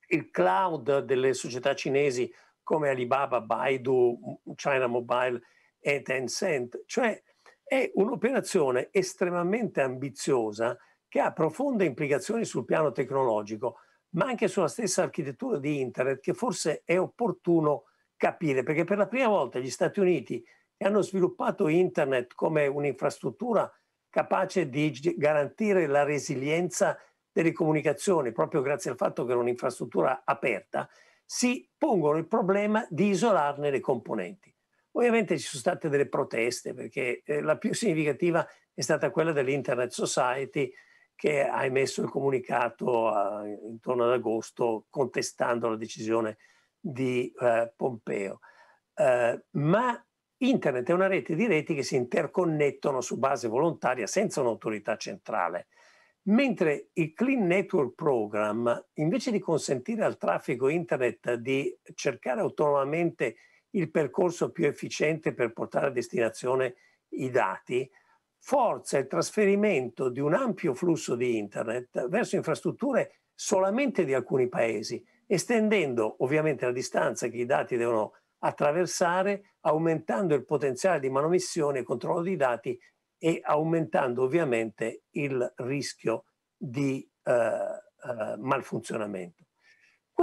il cloud delle società cinesi come Alibaba, Baidu, China Mobile e Tencent, cioè è un'operazione estremamente ambiziosa che ha profonde implicazioni sul piano tecnologico, ma anche sulla stessa architettura di Internet che forse è opportuno capire, perché per la prima volta gli Stati Uniti che hanno sviluppato Internet come un'infrastruttura capace di garantire la resilienza delle comunicazioni, proprio grazie al fatto che era un'infrastruttura aperta, si pongono il problema di isolarne le componenti. Ovviamente ci sono state delle proteste, perché eh, la più significativa è stata quella dell'Internet Society che ha emesso il comunicato a, intorno ad agosto contestando la decisione di eh, Pompeo. Eh, ma Internet è una rete di reti che si interconnettono su base volontaria senza un'autorità centrale, mentre il Clean Network Program, invece di consentire al traffico Internet di cercare autonomamente il percorso più efficiente per portare a destinazione i dati, forza il trasferimento di un ampio flusso di Internet verso infrastrutture solamente di alcuni paesi, estendendo ovviamente la distanza che i dati devono attraversare, aumentando il potenziale di manomissione e controllo dei dati e aumentando ovviamente il rischio di eh, eh, malfunzionamento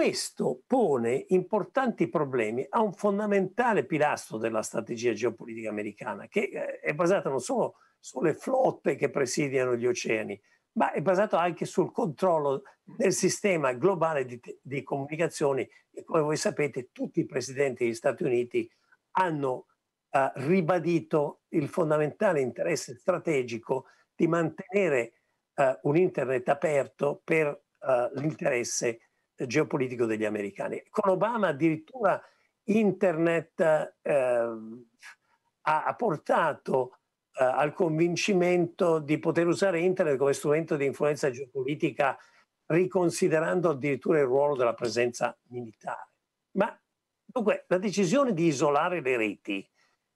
questo pone importanti problemi a un fondamentale pilastro della strategia geopolitica americana, che eh, è basata non solo sulle flotte che presidiano gli oceani, ma è basato anche sul controllo del sistema globale di, di comunicazioni e come voi sapete tutti i presidenti degli Stati Uniti hanno eh, ribadito il fondamentale interesse strategico di mantenere eh, un internet aperto per eh, l'interesse geopolitico degli americani. Con Obama addirittura internet eh, ha portato eh, al convincimento di poter usare internet come strumento di influenza geopolitica riconsiderando addirittura il ruolo della presenza militare. Ma dunque la decisione di isolare le reti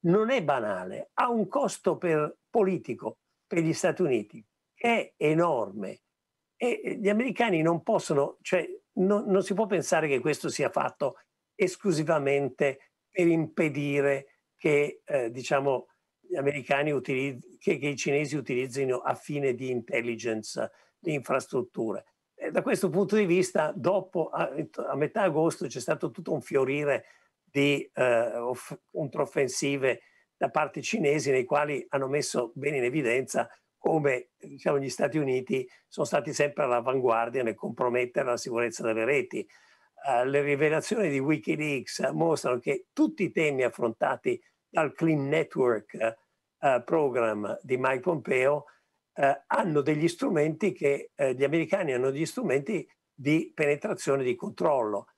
non è banale, ha un costo per, politico per gli Stati Uniti che è enorme e eh, gli americani non possono, cioè no, non si può pensare che questo sia fatto esclusivamente per impedire che eh, diciamo, gli americani utilizz- che, che, i cinesi utilizzino a fine di intelligence le infrastrutture. E eh, da questo punto di vista, dopo, a, a, metà agosto, c'è stato tutto un fiorire di eh, off- controffensive da parte cinesi nei quali hanno messo bene in evidenza come diciamo, gli Stati Uniti sono stati sempre all'avanguardia nel compromettere la sicurezza delle reti. Uh, le rivelazioni di Wikileaks mostrano che tutti i temi affrontati dal Clean Network uh, Program di Mike Pompeo uh, hanno degli strumenti che gli americani hanno degli strumenti di penetrazione e di controllo.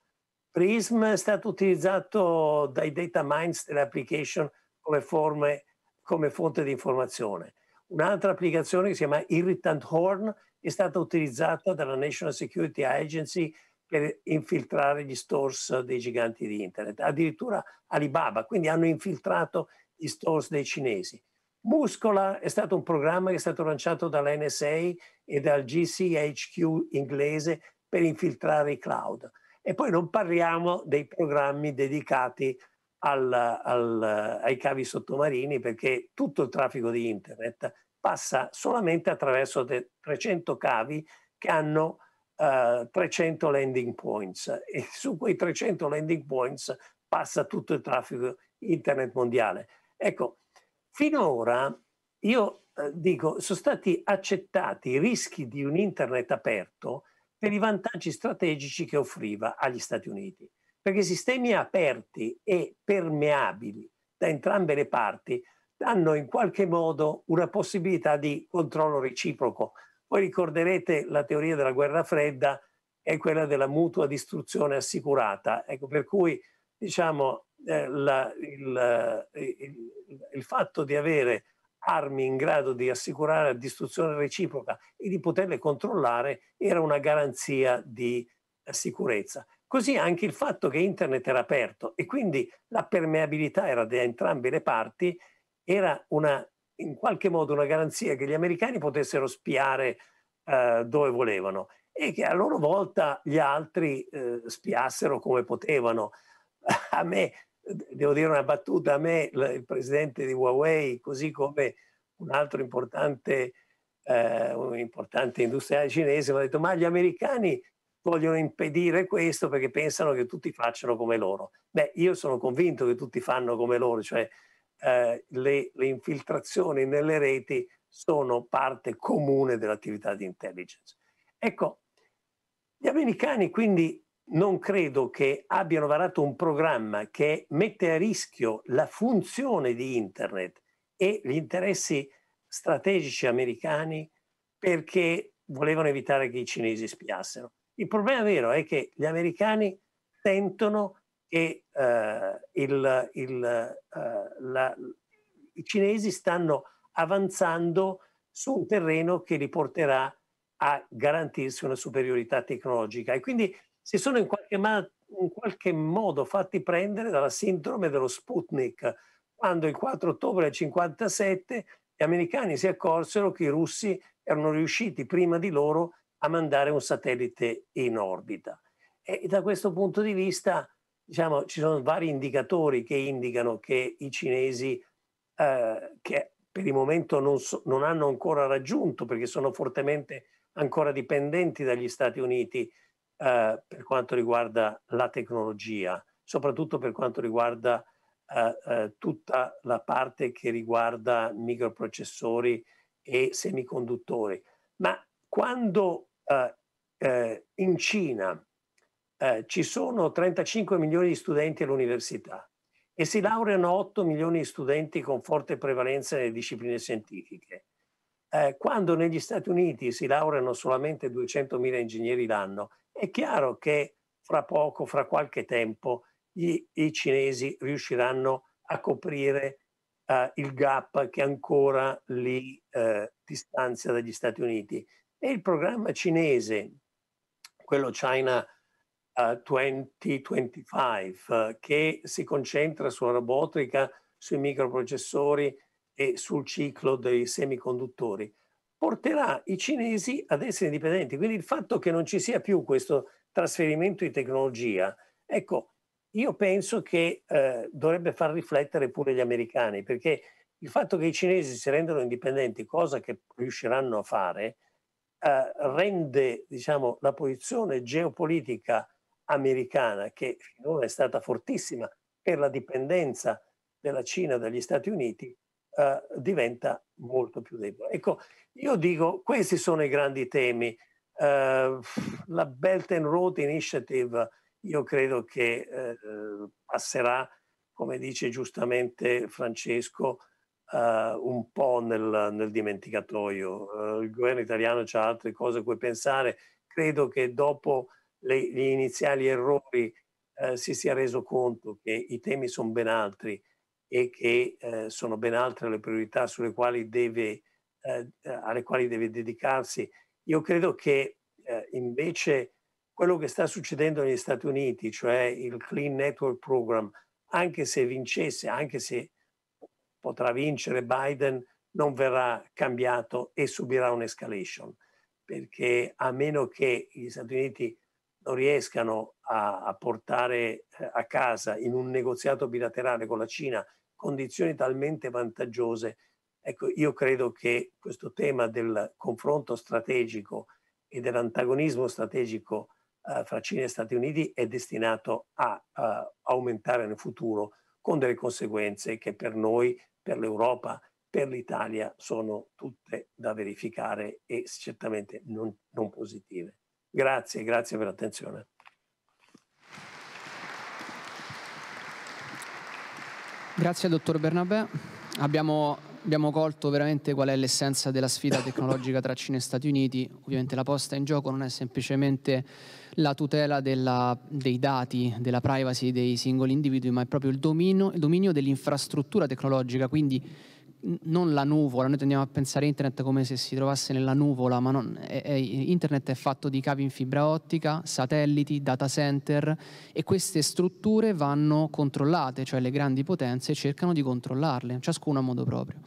Prism è stato utilizzato dai data mines delle application come, forme, come fonte di informazione. Un'altra applicazione che si chiama Irritant Horn è stata utilizzata dalla National Security Agency per infiltrare gli stores dei giganti di internet, addirittura Alibaba, quindi hanno infiltrato gli stores dei cinesi. Muscola è stato un programma che è stato lanciato dall'NSA e dal GCHQ inglese per infiltrare i cloud. E poi non parliamo dei programmi dedicati al, al, ai cavi sottomarini perché tutto il traffico di internet passa solamente attraverso 300 cavi che hanno uh, eh, 300 landing points e su quei 300 landing points passa tutto il traffico internet mondiale. Ecco, finora io eh, dico, sono stati accettati i rischi di un internet aperto per i vantaggi strategici che offriva agli Stati Uniti perché sistemi aperti e permeabili da entrambe le parti hanno in qualche modo una possibilità di controllo reciproco. Voi ricorderete la teoria della guerra fredda è quella della mutua distruzione assicurata, ecco, per cui diciamo, eh, la, il, eh, il, il fatto di avere armi in grado di assicurare la distruzione reciproca e di poterle controllare era una garanzia di sicurezza. Così anche il fatto che internet era aperto e quindi la permeabilità era da entrambe le parti era una, in qualche modo una garanzia che gli americani potessero spiare eh, dove volevano e che a loro volta gli altri eh, spiassero come potevano. A me, devo dire una battuta, a me il presidente di Huawei, così come un altro importante, eh, un importante industriale cinese, mi ha detto ma gli americani vogliono impedire questo perché pensano che tutti facciano come loro. Beh, io sono convinto che tutti fanno come loro, cioè eh, le, le infiltrazioni nelle reti sono parte comune dell'attività di intelligence. Ecco, gli americani quindi non credo che abbiano varato un programma che mette a rischio la funzione di Internet e gli interessi strategici americani perché volevano evitare che i cinesi spiassero. Il problema vero è che gli americani sentono che eh, il, il, eh, la, i cinesi stanno avanzando su un terreno che li porterà a garantirsi una superiorità tecnologica e quindi si sono in qualche, ma- in qualche modo fatti prendere dalla sindrome dello Sputnik quando il 4 ottobre del 1957 gli americani si accorsero che i russi erano riusciti prima di loro a mandare un satellite in orbita. E da questo punto di vista, diciamo, ci sono vari indicatori che indicano che i cinesi, eh, che per il momento non, so, non, hanno ancora raggiunto, perché sono fortemente ancora dipendenti dagli Stati Uniti eh, per quanto riguarda la tecnologia, soprattutto per quanto riguarda eh, eh tutta la parte che riguarda microprocessori e semiconduttori. Ma quando eh, eh, in Cina eh, ci sono 35 milioni di studenti all'università e si laureano 8 milioni di studenti con forte prevalenza nelle discipline scientifiche. Eh, quando negli Stati Uniti si laureano solamente 200.000 ingegneri l'anno, è chiaro che fra poco, fra qualche tempo, gli, i cinesi riusciranno a coprire eh, il gap che ancora li eh, distanzia dagli Stati Uniti e il programma cinese, quello China uh, 2025, uh, che si concentra sulla robotica, sui microprocessori e sul ciclo dei semiconduttori, porterà i cinesi ad essere indipendenti. Quindi il fatto che non ci sia più questo trasferimento di tecnologia, ecco, io penso che eh, dovrebbe far riflettere pure gli americani, perché il fatto che i cinesi si rendano indipendenti, cosa che riusciranno a fare, eh, rende diciamo, la posizione geopolitica americana, che finora è stata fortissima per la dipendenza della Cina dagli Stati Uniti, eh, diventa molto più debole. Ecco, io dico, questi sono i grandi temi. Eh, la Belt and Road Initiative io credo che eh, passerà, come dice giustamente Francesco, Uh, un po' nel, nel dimenticatoio. Uh, il governo italiano ha altre cose a cui pensare. Credo che dopo le, gli iniziali errori uh, si sia reso conto che i temi sono ben altri e che sono ben altre le priorità quali deve, alle quali deve dedicarsi. Io credo che invece quello che sta succedendo negli Stati Uniti, cioè il Clean Network Program, anche se vincesse, anche se potrà vincere Biden, non verrà cambiato e subirà un'escalation, perché a meno che gli Stati Uniti non riescano a, a portare eh, a casa in un negoziato bilaterale con la Cina condizioni talmente vantaggiose, ecco, io credo che questo tema del confronto strategico e dell'antagonismo strategico eh, fra Cina e Stati Uniti è destinato a, a aumentare nel futuro con delle conseguenze che per noi per l'Europa, per l'Italia sono tutte da verificare e certamente non, non positive. Grazie, grazie per l'attenzione. Grazie dottor Bernabé. Abbiamo abbiamo colto veramente qual è l'essenza della sfida tecnologica tra Cina e Stati Uniti. Ovviamente la posta in gioco non è semplicemente la tutela della, dei dati, della privacy dei singoli individui, ma è proprio il dominio, il dominio dell'infrastruttura tecnologica, quindi non la nuvola, noi tendiamo a pensare internet come se si trovasse nella nuvola, ma non, è, è, internet è fatto di cavi in fibra ottica, satelliti, data center e queste strutture vanno controllate, cioè le grandi potenze cercano di controllarle, ciascuno a modo proprio.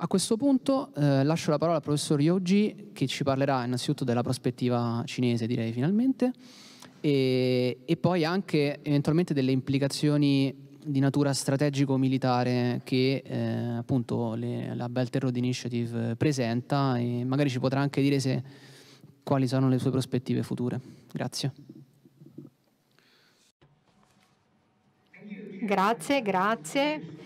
A questo punto eh, lascio la parola al professor Yogi che ci parlerà innanzitutto della prospettiva cinese, direi finalmente, e, e poi anche eventualmente delle implicazioni di natura strategico-militare che eh, appunto le, la Belt and Road Initiative eh, presenta e magari ci potrà anche dire se, quali sono le sue prospettive future. Grazie. Grazie, grazie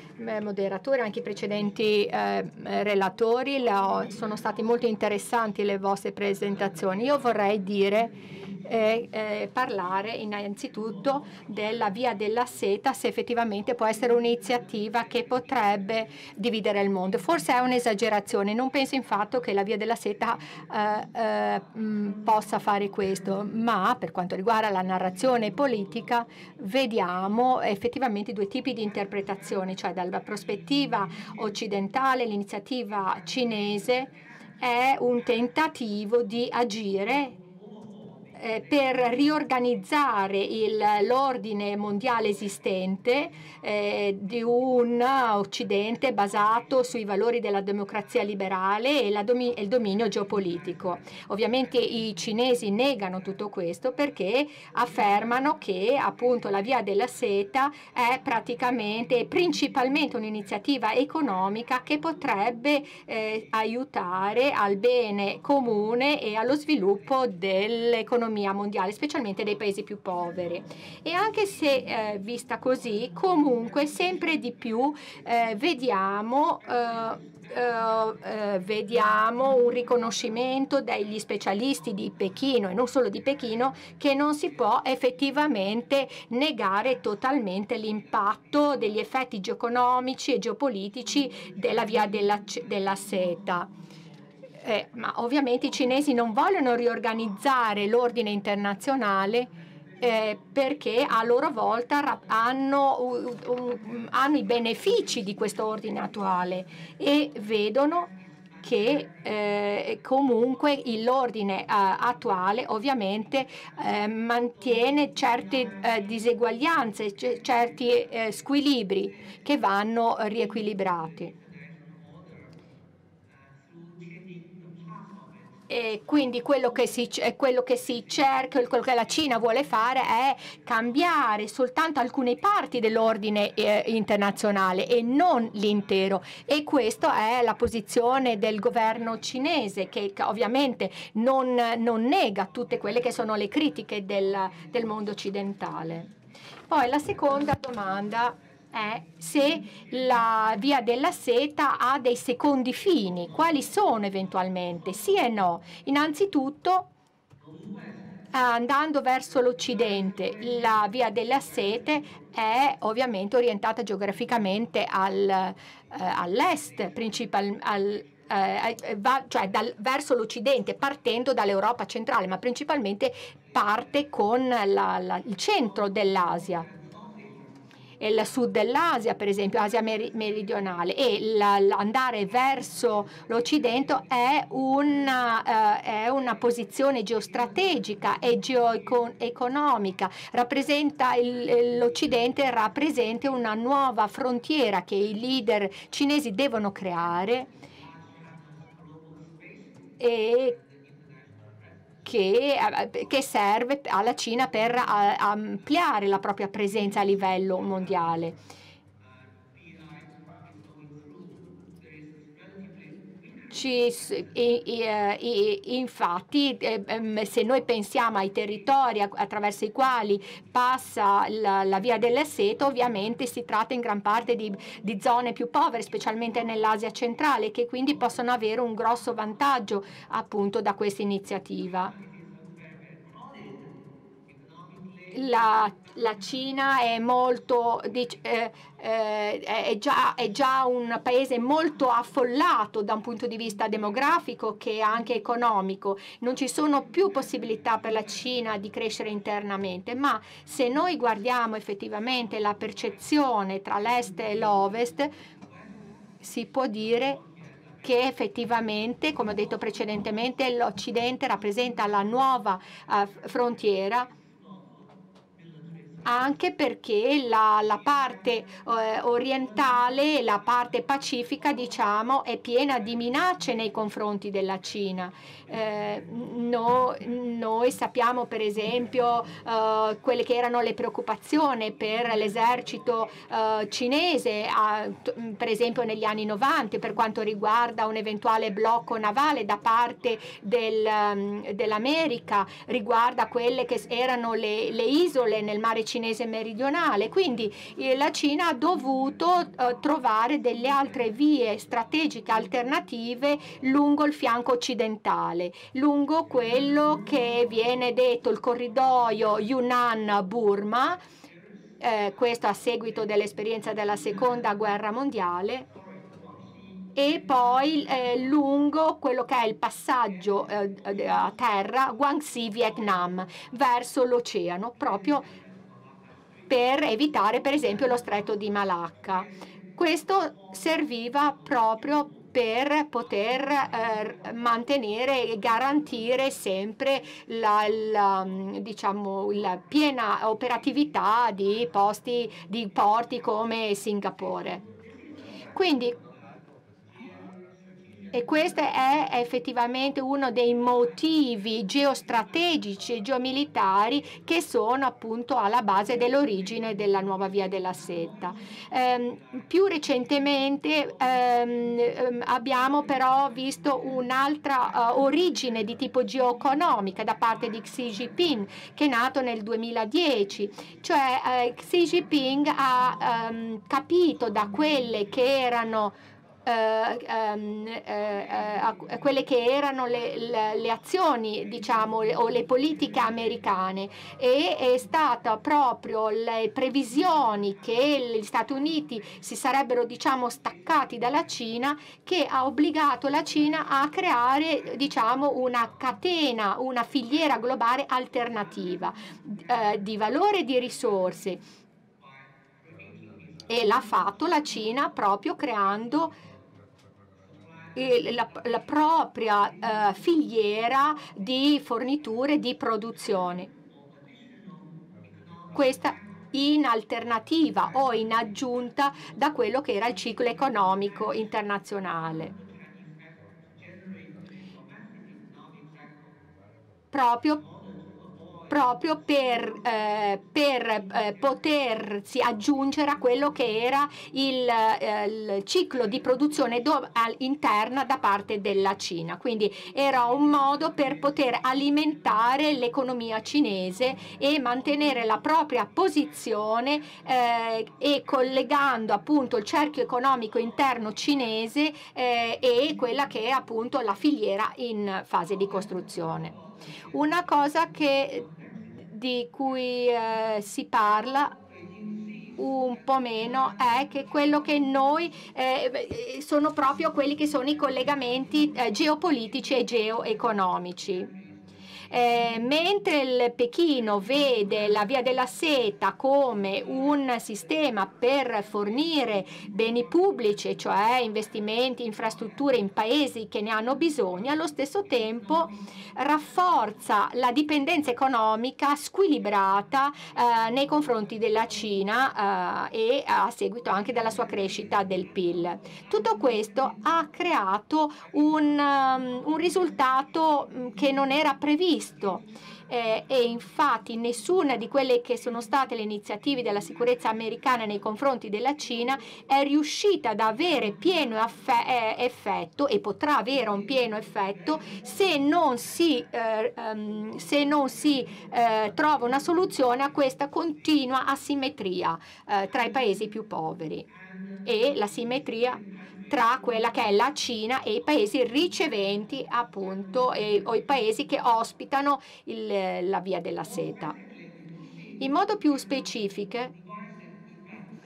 moderatore, anche i precedenti eh, relatori, la, sono state molto interessanti le vostre presentazioni. Io vorrei dire eh, eh, parlare innanzitutto della via della seta se effettivamente può essere un'iniziativa che potrebbe dividere il mondo. Forse è un'esagerazione, non penso infatti che la via della seta eh, eh mm, possa fare questo, ma per quanto riguarda la narrazione politica vediamo effettivamente due tipi di interpretazioni, cioè dalla prospettiva occidentale l'iniziativa cinese è un tentativo di agire eh, per riorganizzare l'ordine mondiale esistente eh, di un Occidente basato sui valori della democrazia liberale e, domi e il dominio geopolitico. Ovviamente i cinesi negano tutto questo perché affermano che appunto la via della seta è praticamente principalmente un'iniziativa economica che potrebbe eh, aiutare al bene comune e allo sviluppo dell'economia dell'economia mondiale, specialmente dei paesi più poveri. E anche se eh, vista così, comunque sempre di più eh, vediamo Uh, uh, vediamo un riconoscimento degli specialisti di Pechino e non solo di Pechino che non si può effettivamente negare totalmente l'impatto degli effetti geoeconomici e geopolitici della via della, della seta. Eh, ma ovviamente i cinesi non vogliono riorganizzare l'ordine internazionale eh, perché a loro volta hanno, uh, uh, hanno, i benefici di questo ordine attuale e vedono che eh, comunque l'ordine eh, attuale ovviamente eh, mantiene certe eh, diseguaglianze, certi squilibri che vanno riequilibrati. E quindi quello che, si, quello che si cerca, quello che la Cina vuole fare è cambiare soltanto alcune parti dell'ordine eh, internazionale e non l'intero. E questa è la posizione del governo cinese che ovviamente non, non nega tutte quelle che sono le critiche del, del mondo occidentale. Poi la seconda domanda è se la via della seta ha dei secondi fini, quali sono eventualmente, sì e no. Innanzitutto, andando verso l'occidente, la via della sete è ovviamente orientata geograficamente al, eh, all'est, principalmente al, eh, eh cioè dal, verso l'Occidente, partendo dall'Europa centrale, ma principalmente parte con la, la, il centro dell'Asia. Eh, il sud dell'Asia, per esempio Asia meridionale, e l'andare verso l'Occidente è, una, eh, è una posizione geostrategica e geoeconomica. Rappresenta l'Occidente rappresenta una nuova frontiera che i leader cinesi devono creare e che, eh, che, serve alla Cina per eh, ampliare la propria presenza a livello mondiale. ci, e, e, eh, infatti ehm, ehm, se noi pensiamo ai territori attraverso i quali passa la, la via dell'Asseto ovviamente si tratta in gran parte di, di zone più povere specialmente nell'Asia centrale che quindi possono avere un grosso vantaggio appunto da questa iniziativa la, la Cina è, molto, eh, eh, è, già, è già un paese molto affollato da un punto di vista demografico che anche economico. Non ci sono più possibilità per la Cina di crescere internamente, ma se noi guardiamo effettivamente la percezione tra l'est e l'ovest, si può dire che effettivamente, come ho detto precedentemente, l'Occidente rappresenta la nuova eh, frontiera anche perché la, la parte eh, orientale, la parte pacifica, diciamo, è piena di minacce nei confronti della Cina. Eh, no, noi sappiamo, per esempio, eh, quelle che erano le preoccupazioni per l'esercito eh, cinese, a, per esempio negli anni 90, per quanto riguarda un eventuale blocco navale da parte del, ehm, dell'America, riguarda quelle che erano le, le isole nel mare cinese cinese meridionale, quindi eh, la Cina ha dovuto eh, trovare delle altre vie strategiche alternative lungo il fianco occidentale, lungo quello che viene detto il corridoio Yunnan-Burma, eh, questo a seguito dell'esperienza della seconda guerra mondiale e poi eh, lungo quello che è il passaggio eh, a terra Guangxi Vietnam verso l'oceano proprio per evitare per esempio lo stretto di Malacca. Questo serviva proprio per poter eh, mantenere e garantire sempre la, la, um, diciamo, la piena operatività di, posti, di porti come Singapore. Quindi e questo è effettivamente uno dei motivi geostrategici e geomilitari che sono appunto alla base dell'origine della nuova via della setta. Ehm, più recentemente ehm, ehm, abbiamo però visto un'altra uh, origine di tipo geoeconomica da parte di Xi Jinping che è nato nel 2010, cioè eh, Xi Jinping ha ehm, capito da quelle che erano eh, ehm, eh, eh, a quelle che erano le, le, le azioni diciamo, o le politiche americane e è stata proprio le previsioni che gli Stati Uniti si sarebbero diciamo, staccati dalla Cina che ha obbligato la Cina a creare diciamo, una catena, una filiera globale alternativa eh, di valore e di risorse e l'ha fatto la Cina proprio creando la, la propria eh, filiera di forniture di produzione. Questa in alternativa o in aggiunta da quello che era il ciclo economico internazionale. Proprio proprio per, eh, per eh, potersi aggiungere a quello che era il, eh, il ciclo di produzione do, interna da parte della Cina. Quindi era un modo per poter alimentare l'economia cinese e mantenere la propria posizione eh, e collegando appunto il cerchio economico interno cinese eh, e quella che è appunto la filiera in fase di costruzione. Una cosa che di cui eh, si parla un po' meno è che quello che noi eh, sono proprio quelli che sono i collegamenti eh, geopolitici e geoeconomici. Eh, mentre il Pechino vede la via della seta come un sistema per fornire beni pubblici, cioè investimenti, infrastrutture in paesi che ne hanno bisogno, allo stesso tempo rafforza la dipendenza economica squilibrata eh, nei confronti della Cina eh, e a seguito anche della sua crescita del PIL. Tutto questo ha creato un, um, un risultato mm, che non era previsto questo eh, e infatti nessuna di quelle che sono state le iniziative della sicurezza americana nei confronti della Cina è riuscita ad avere pieno eh, effetto e potrà avere un pieno effetto se non si, eh, um, se non si eh, trova una soluzione a questa continua asimmetria eh, tra i paesi più poveri e la simmetria tra quella che è la Cina e i paesi riceventi appunto e, o i paesi che ospitano il, la via della seta. In modo più specifico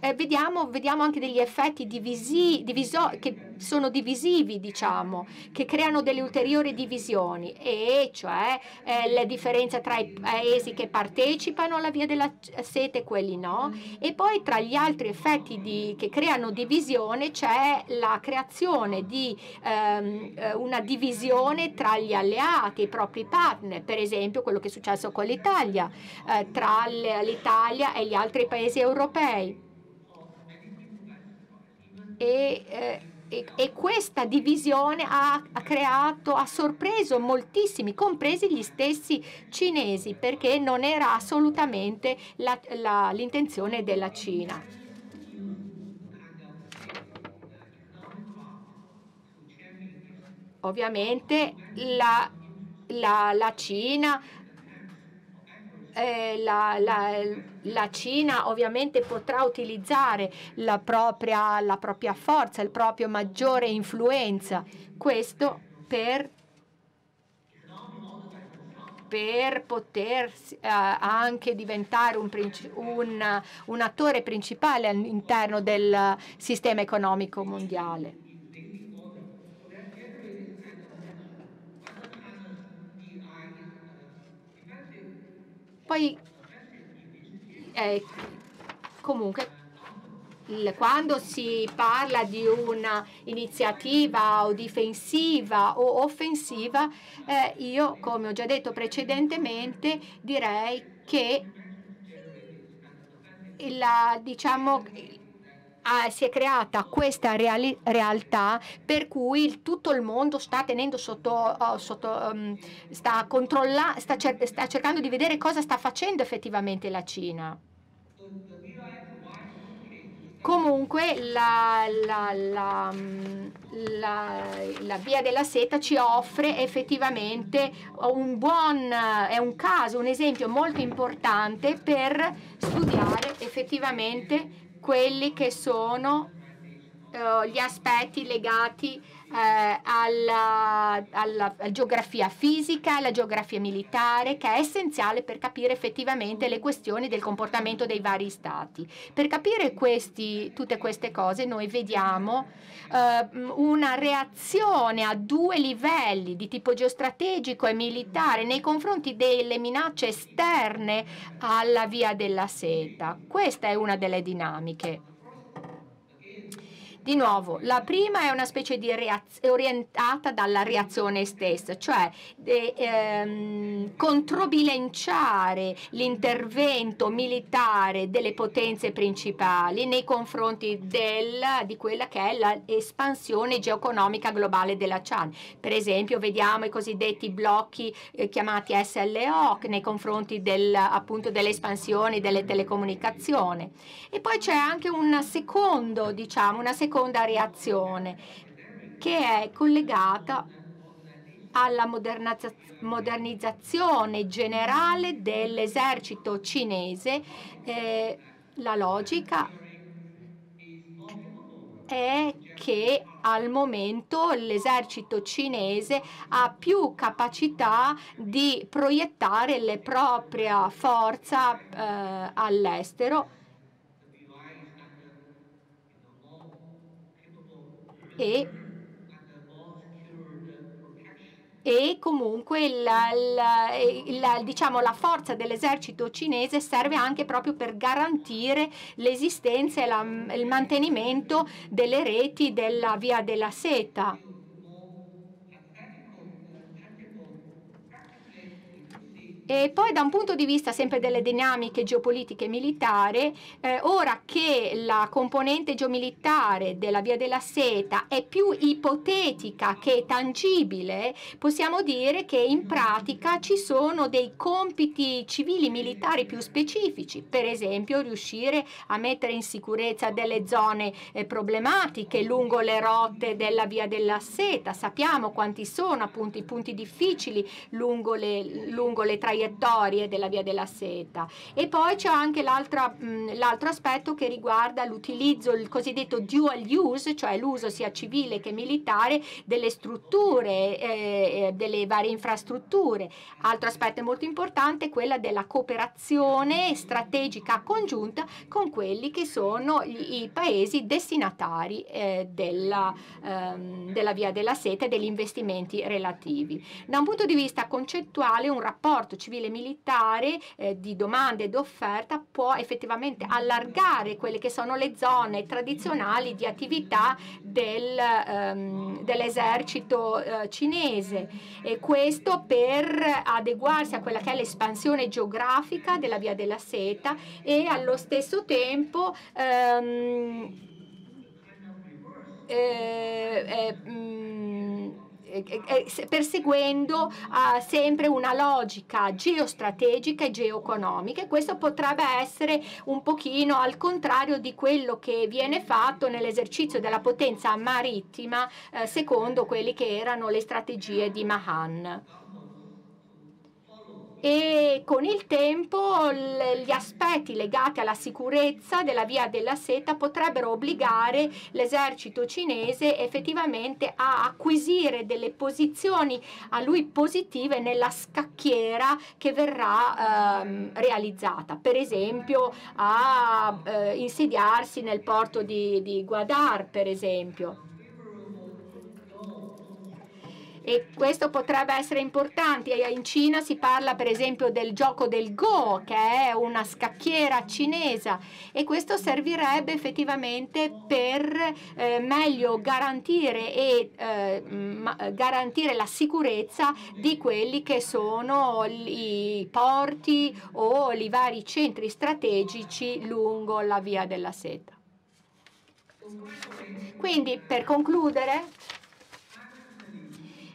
eh, vediamo, vediamo, anche degli effetti divisi, diviso, che sono divisivi, diciamo, che creano delle ulteriori divisioni, e cioè eh, la differenza tra i paesi che partecipano alla via della sete e quelli no, e poi tra gli altri effetti di, che creano divisione c'è la creazione di ehm, eh, una divisione tra gli alleati, i propri partner, per esempio quello che è successo con l'Italia, eh, tra l'Italia e gli altri paesi europei. E, eh, e, e, questa divisione ha, ha, creato, ha sorpreso moltissimi, compresi gli stessi cinesi, perché non era assolutamente l'intenzione della Cina. Ovviamente la, la, la Cina eh, la, la, la, Cina ovviamente potrà utilizzare la propria, la propria forza, il proprio maggiore influenza. Questo per per poter eh, anche diventare un, un, un attore principale all'interno del sistema economico mondiale. Poi, eh, comunque, il, quando si parla di un'iniziativa difensiva o offensiva, eh, io, come ho già detto precedentemente, direi che la, diciamo, ah, si è creata questa reali- realtà per cui il, tutto il mondo sta tenendo sotto, oh, sotto um, sta, controlla- sta, cer- sta cercando di vedere cosa sta facendo effettivamente la Cina. Comunque la, la, la, um, la, via della seta ci offre effettivamente un buon, è un caso, un esempio molto importante per studiare effettivamente quelli che sono eh, gli aspetti legati eh, alla, alla, geografia fisica, alla geografia militare, che è essenziale per capire effettivamente le questioni del comportamento dei vari stati. Per capire questi, tutte queste cose noi vediamo eh, una reazione a due livelli di tipo geostrategico e militare nei confronti delle minacce esterne alla via della seta. Questa è una delle dinamiche. Di nuovo, la prima è una specie di reazione orientata dalla reazione stessa, cioè de, ehm, controbilanciare l'intervento militare delle potenze principali nei confronti del, di quella che è l'espansione geoeconomica globale della CIAN. Per esempio, vediamo i cosiddetti blocchi eh, chiamati SLO nei confronti del, appunto, dell'espansione delle telecomunicazioni. E poi c'è anche una seconda, diciamo, una seconda seconda reazione che è collegata alla modernizzazione generale dell'esercito cinese. Eh, la logica è che al momento l'esercito cinese ha più capacità di proiettare la propria forza eh, all'estero e, e comunque la, la, la, diciamo, la forza dell'esercito cinese serve anche proprio per garantire l'esistenza e il mantenimento delle reti della via della seta. E poi da un punto di vista sempre delle dinamiche geopolitiche e militari, eh, ora che la componente geomilitare della Via della Seta è più ipotetica che tangibile, possiamo dire che in pratica ci sono dei compiti civili militari più specifici, per esempio riuscire a mettere in sicurezza delle zone eh, problematiche lungo le rotte della Via della Seta. Sappiamo quanti sono appunto i punti difficili lungo le, lungo le traiettorie traiettorie della via della seta. E poi c'è anche l'altro aspetto che riguarda l'utilizzo, il cosiddetto dual use, cioè l'uso sia civile che militare delle strutture, eh, eh, delle varie infrastrutture. Altro aspetto molto importante è quella della cooperazione strategica congiunta con quelli che sono gli, i paesi destinatari eh, della, ehm, della via della seta e degli investimenti relativi. Da un punto di vista concettuale un rapporto civile militare eh, di domanda ed offerta può effettivamente allargare quelle che sono le zone tradizionali di attività del, ehm, dell'esercito eh, cinese e questo per adeguarsi a quella che è l'espansione geografica della via della seta e allo stesso tempo ehm, eh, mh, eh, mm, perseguendo uh, sempre una logica geostrategica e geoeconomica e questo potrebbe essere un pochino al contrario di quello che viene fatto nell'esercizio della potenza marittima eh, secondo quelle che erano le strategie di Mahan e con il tempo gli aspetti legati alla sicurezza della via della seta potrebbero obbligare l'esercito cinese effettivamente a acquisire delle posizioni a lui positive nella scacchiera che verrà ehm, realizzata, per esempio a eh, insediarsi nel porto di, di Guadar, per esempio e questo potrebbe essere importante. Eh, in Cina si parla per esempio del gioco del Go, che è una scacchiera cinese, e questo servirebbe effettivamente per eh, meglio garantire, e, eh, garantire la sicurezza di quelli che sono i porti o i vari centri strategici lungo la via della seta. Quindi per concludere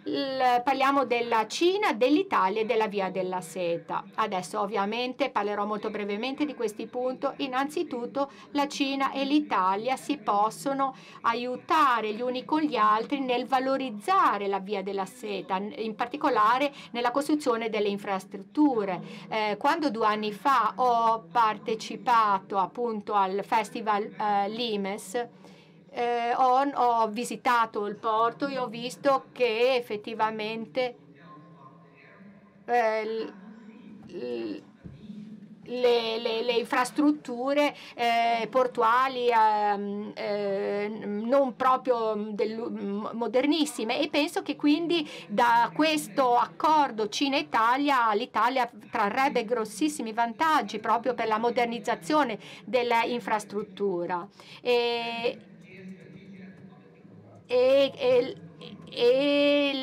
il, parliamo della Cina, dell'Italia e della Via della Seta. Adesso ovviamente parlerò molto brevemente di questi punti. Innanzitutto la Cina e l'Italia si possono aiutare gli uni con gli altri nel valorizzare la Via della Seta, in particolare nella costruzione delle infrastrutture. Eh, quando due anni fa ho partecipato appunto al Festival eh, Limes, eh, ho, ho visitato il porto e ho visto che effettivamente eh, le, le, le, infrastrutture eh, portuali eh, eh, non proprio modernissime e penso che quindi da questo accordo Cina-Italia l'Italia trarrebbe grossissimi vantaggi proprio per la modernizzazione dell'infrastruttura. E, e, e, e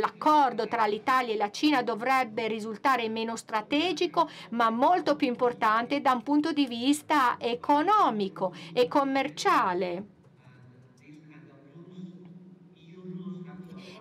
l'accordo tra l'Italia e la Cina dovrebbe risultare meno strategico ma molto più importante da un punto di vista economico e commerciale.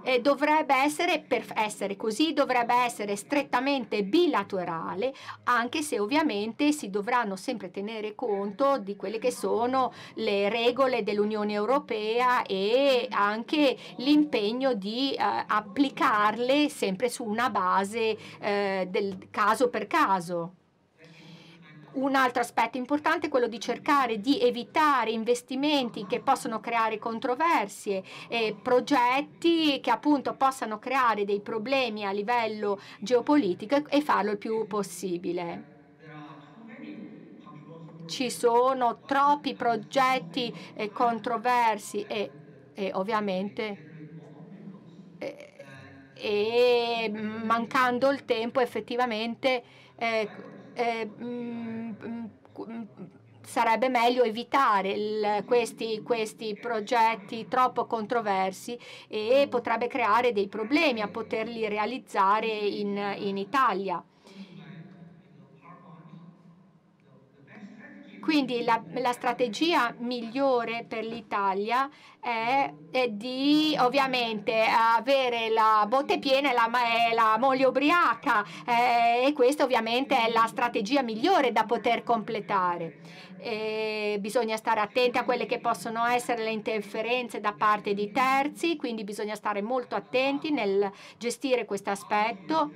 eh, dovrebbe essere, per essere così, dovrebbe essere strettamente bilaterale, anche se ovviamente si dovranno sempre tenere conto di quelle che sono le regole dell'Unione Europea e anche l'impegno di eh, applicarle sempre su una base eh, del caso per caso. Un altro aspetto importante è quello di cercare di evitare investimenti che possono creare controversie, e progetti che appunto possano creare dei problemi a livello geopolitico e farlo il più possibile ci sono troppi progetti eh, controversi e, e ovviamente e, e mancando il tempo effettivamente eh, eh, mh, mm, mm, mm, sarebbe meglio evitare il, questi, questi, progetti troppo controversi e potrebbe creare dei problemi a poterli realizzare in, in Italia. Quindi la, la strategia migliore per l'Italia è, è, di ovviamente avere la botte piena e la, la, moglie ubriaca eh, e questa ovviamente è la strategia migliore da poter completare. E bisogna stare attenti a quelle che possono essere le interferenze da parte di terzi, quindi bisogna stare molto attenti nel gestire questo aspetto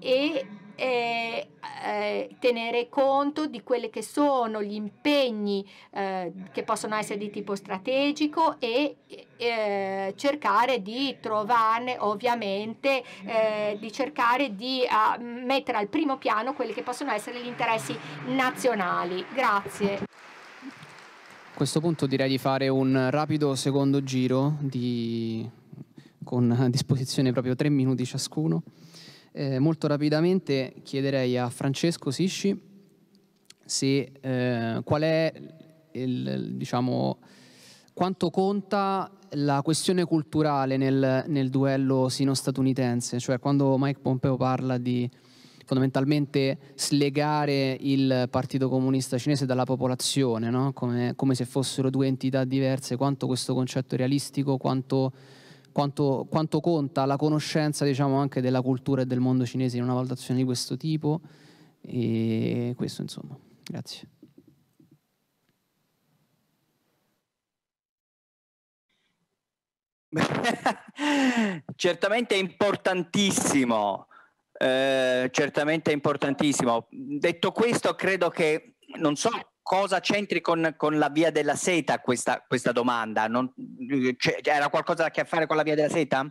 e e eh, tenere conto di quelli che sono gli impegni eh, che possono essere di tipo strategico e eh, cercare di trovarne ovviamente, eh, di cercare di uh, mettere al primo piano quelli che possono essere gli interessi nazionali. Grazie. A questo punto direi di fare un rapido secondo giro di... con a disposizione proprio tre minuti ciascuno. Eh, molto rapidamente chiederei a Francesco Sisci se, eh, qual è il, diciamo, quanto conta la questione culturale nel, nel duello sino-statunitense, cioè quando Mike Pompeo parla di fondamentalmente slegare il Partito Comunista Cinese dalla popolazione, no? come, come se fossero due entità diverse, quanto questo concetto è realistico, quanto quanto, quanto conta la conoscenza diciamo, anche della cultura e del mondo cinese in una valutazione di questo tipo. E questo insomma, grazie. certamente è importantissimo, eh, certamente è importantissimo. Detto questo, credo che, non so cosa c'entri con, con, la via della seta questa, questa domanda? Non, cioè, era qualcosa a che fare con la via della seta?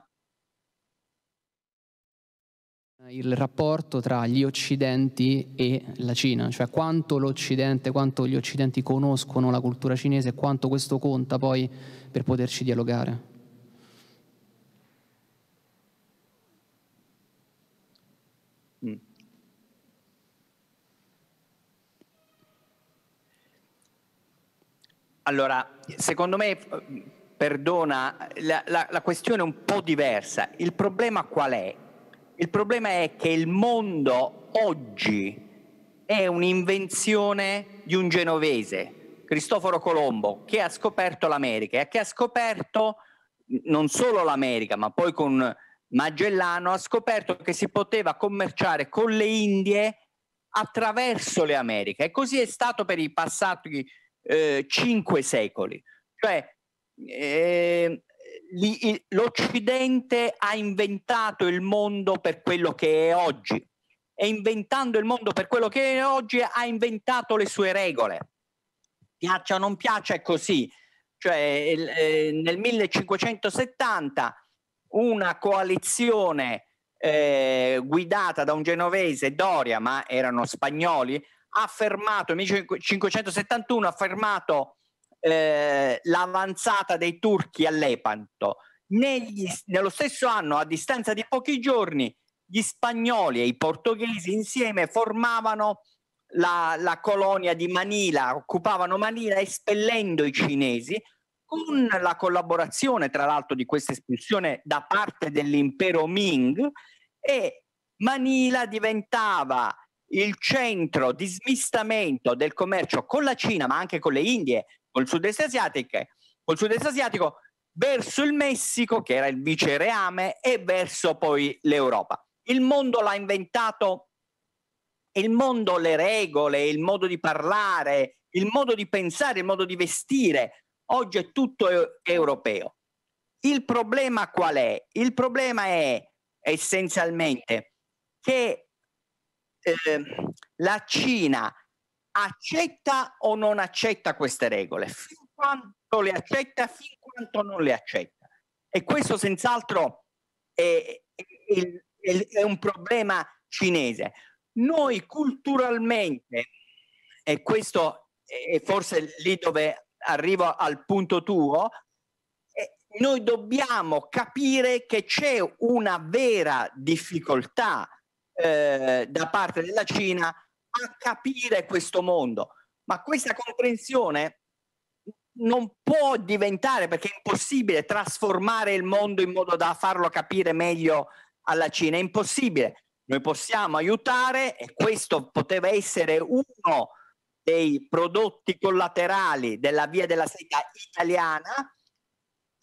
Il rapporto tra gli occidenti e la Cina, cioè quanto l'Occidente, quanto gli occidenti conoscono la cultura cinese e quanto questo conta poi per poterci dialogare. Allora, secondo me, perdona, la, la, la questione è un po' diversa. Il problema qual è? Il problema è che il mondo oggi è un'invenzione di un genovese, Cristoforo Colombo, che ha scoperto l'America e che ha scoperto non solo l'America, ma poi con Magellano ha scoperto che si poteva commerciare con le Indie attraverso le Americhe e così è stato per i passati eh, cinque secoli. Cioè, eh, l'Occidente ha inventato il mondo per quello che è oggi e inventando il mondo per quello che è oggi ha inventato le sue regole. Piaccia o non piaccia è così. Cioè, eh, nel 1570 una coalizione eh, guidata da un genovese, Doria, ma erano spagnoli, ha fermato, 1571 ha fermato eh, l'avanzata dei turchi a Lepanto. Negli, nello stesso anno, a distanza di pochi giorni, gli spagnoli e i portoghesi insieme formavano la, la colonia di Manila, occupavano Manila espellendo i cinesi, con la collaborazione tra l'altro di questa espulsione da parte dell'impero Ming e Manila diventava il centro di smistamento del commercio con la Cina, ma anche con le Indie, col sud-est asiatico, col sud-est asiatico verso il Messico, che era il vicereame, e verso poi l'Europa. Il mondo l'ha inventato, il mondo, le regole, il modo di parlare, il modo di pensare, il modo di vestire, oggi è tutto eu- europeo. Il problema qual è? Il problema è essenzialmente che eh, la Cina accetta o non accetta queste regole, fin quanto le accetta, fin quanto non le accetta. E questo senz'altro è, è, è un problema cinese. Noi culturalmente, e questo è forse lì dove arrivo al punto tuo, eh, noi dobbiamo capire che c'è una vera difficoltà eh, da parte della Cina a capire questo mondo. Ma questa comprensione non può diventare, perché è impossibile trasformare il mondo in modo da farlo capire meglio alla Cina, è impossibile. Noi possiamo aiutare e questo poteva essere uno dei prodotti collaterali della via della seta italiana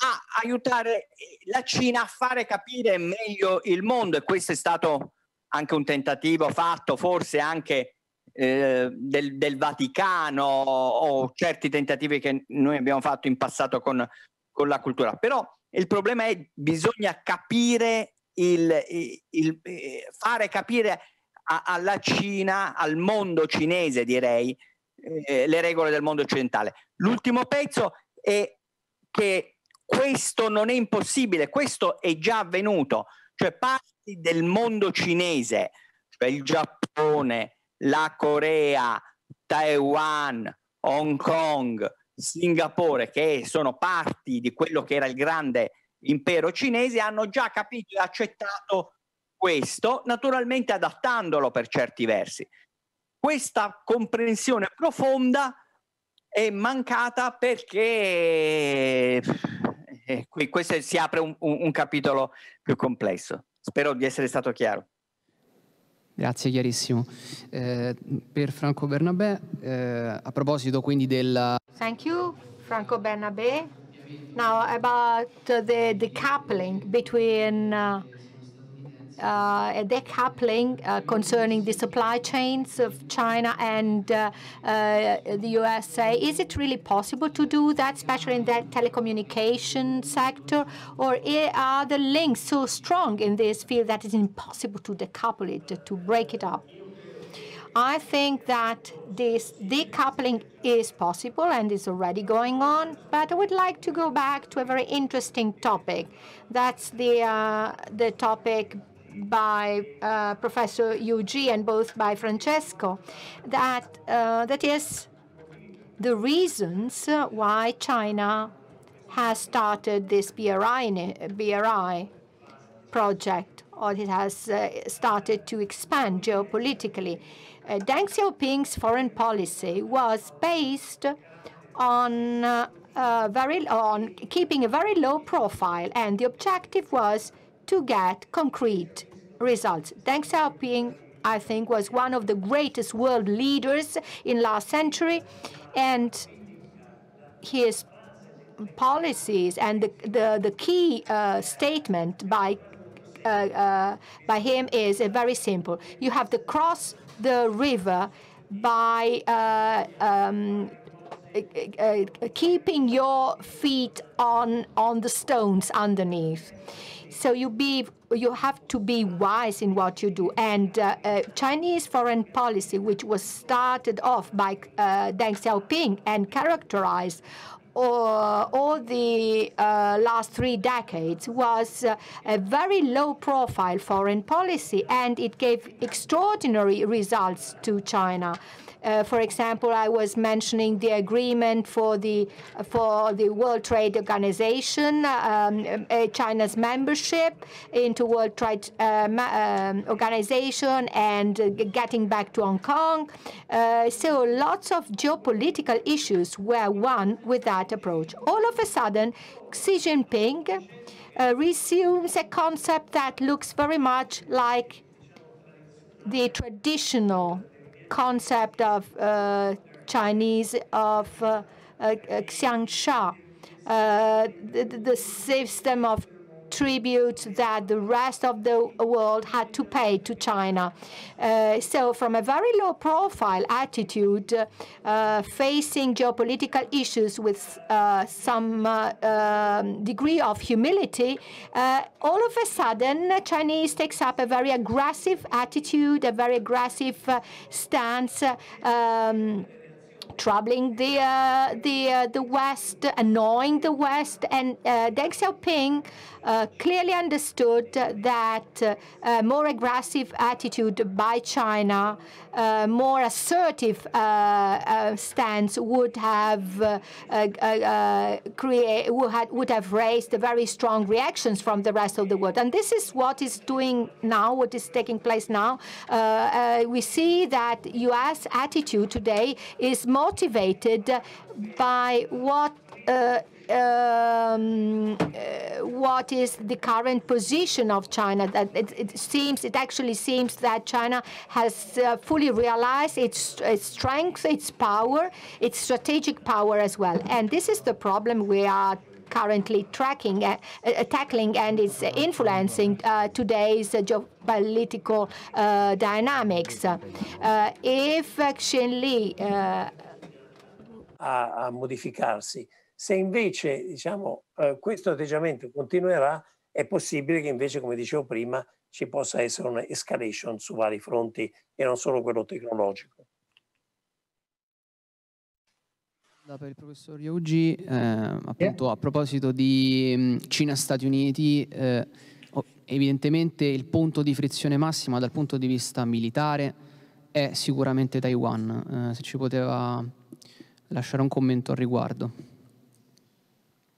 a aiutare la Cina a fare capire meglio il mondo e questo è stato anche un tentativo fatto forse anche eh, del, del, Vaticano o certi tentativi che noi abbiamo fatto in passato con, con la cultura. Però il problema è che bisogna capire, il, il, il, eh, fare capire a, alla Cina, al mondo cinese direi, eh, le regole del mondo occidentale. L'ultimo pezzo è che questo non è impossibile, questo è già avvenuto, cioè parte parti del mondo cinese, cioè il Giappone, la Corea, Taiwan, Hong Kong, Singapore, che sono parti di quello che era il grande impero cinese, hanno già capito e accettato questo, naturalmente adattandolo per certi versi. Questa comprensione profonda è mancata perché eh, qui questo si apre un, un, un capitolo più complesso. Spero di essere stato chiaro. Grazie, chiarissimo. Eh, per Franco Bernabé, eh, a proposito quindi della... Thank you, Franco Bernabé. Now about the decoupling between... Uh... uh, decoupling uh, concerning the supply chains of China and uh, uh the USA. Is it really possible to do that, especially in the telecommunication sector? Or are the links so strong in this field that it's impossible to decouple it, to break it up? I think that this decoupling is possible and is already going on, but I would like to go back to a very interesting topic. That's the, uh, the topic by uh, Professor Yuji and both by Francesco, that uh, that is the reasons uh, why China has started this BRI, BRI project, or it has uh, started to expand geopolitically. Uh, Deng Xiaoping's foreign policy was based on uh, very on keeping a very low profile, and the objective was to get concrete results. Deng Xiaoping, I think, was one of the greatest world leaders in last century, and his policies and the, the, the key uh, statement by uh, uh, by him is uh, very simple. You have to cross the river by uh, um, uh, keeping your feet on on the stones underneath. So you be you have to be wise in what you do. And uh, uh, Chinese foreign policy, which was started off by uh, Deng Xiaoping and characterized uh, all the uh, last three decades was uh, a very low profile foreign policy and it gave extraordinary results to China. Uh, for example, I was mentioning the agreement for the for the World Trade Organization, um, uh, China's membership into World Trade uh, um, Organization, and getting back to Hong Kong. Uh, so lots of geopolitical issues were won with that approach. All of a sudden, Xi Jinping uh, resumes a concept that looks very much like the traditional concept of uh, Chinese of uh, uh Xiangsha, uh, the, the system of tribute that the rest of the world had to pay to China. Uh, so from a very low profile attitude, uh, facing geopolitical issues with uh, some uh, um, degree of humility, uh, all of a sudden, uh, Chinese takes up a very aggressive attitude, a very aggressive stance. Um, troubling the uh, the uh, the West, annoying the West, and uh, Deng Xiaoping uh, clearly understood that uh, a more aggressive attitude by China, a uh, more assertive stance would have create, would have raised very strong reactions from the rest of the world. And this is what is doing now, what is taking place now. we see that U.S. attitude today is motivated by what uh, um, uh, what is the current position of China. That it, it seems, it actually seems that China has uh, fully realized its, its strength, its power, its strategic power as well. And this is the problem we are currently tracking, uh, uh, tackling, and it's influencing uh, today's geopolitical uh, dynamics. Uh, if Xin Li uh, a, a modificarsi Se invece diciamo, eh, questo atteggiamento continuerà, è possibile che invece, come dicevo prima, ci possa essere un'escalation su vari fronti e non solo quello tecnologico. Per il professor Yogi, eh, appunto yeah. a proposito di mm, Cina-Stati Uniti, eh, evidentemente il punto di frizione massima dal punto di vista militare è sicuramente Taiwan. Eh, se ci poteva lasciare un commento al riguardo.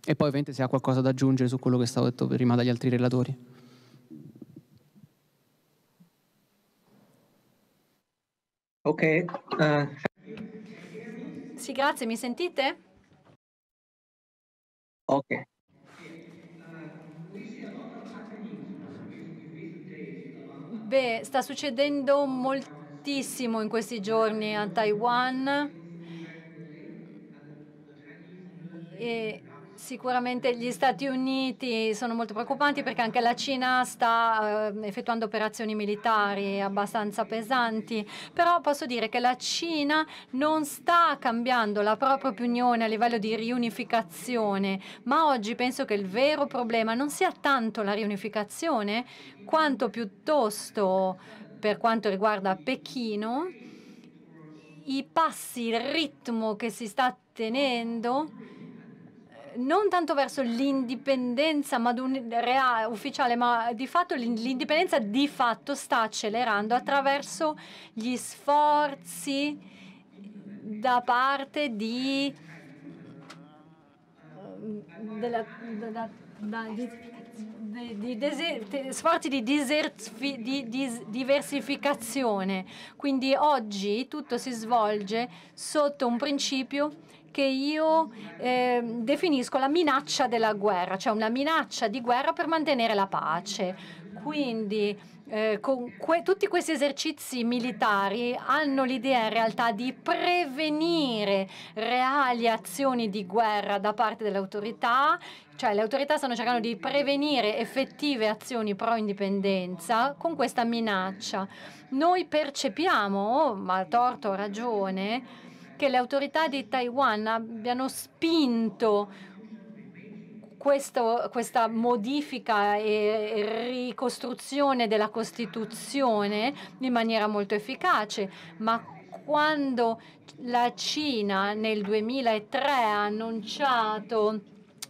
E poi ovviamente se ha qualcosa da aggiungere su quello che stavo detto prima dagli altri relatori. Ok. Uh. Sì, grazie, mi sentite? Ok. Beh, sta succedendo moltissimo in questi giorni a Taiwan. E Sicuramente gli Stati Uniti sono molto preoccupanti perché anche la Cina sta eh, effettuando operazioni militari abbastanza pesanti, però posso dire che la Cina non sta cambiando la propria opinione a livello di riunificazione, ma oggi penso che il vero problema non sia tanto la riunificazione quanto piuttosto per quanto riguarda Pechino i passi, il ritmo che si sta tenendo non tanto verso l'indipendenza ma rea, ufficiale, ma di fatto l'indipendenza di fatto sta accelerando attraverso gli sforzi da parte di, mm, della, della, da, di di, di desert, sforzi di, desertfi, di, di, diversificazione. Quindi oggi tutto si svolge sotto un principio che io eh, definisco la minaccia della guerra, cioè una minaccia di guerra per mantenere la pace. Quindi eh, con que tutti questi esercizi militari hanno l'idea in realtà di prevenire reali azioni di guerra da parte delle autorità, cioè le autorità stanno cercando di prevenire effettive azioni pro indipendenza con questa minaccia. Noi percepiamo, ma a torto o ragione, che le autorità di Taiwan abbiano spinto questo, questa modifica e ricostruzione della Costituzione in maniera molto efficace, ma quando la Cina nel 2003 ha annunciato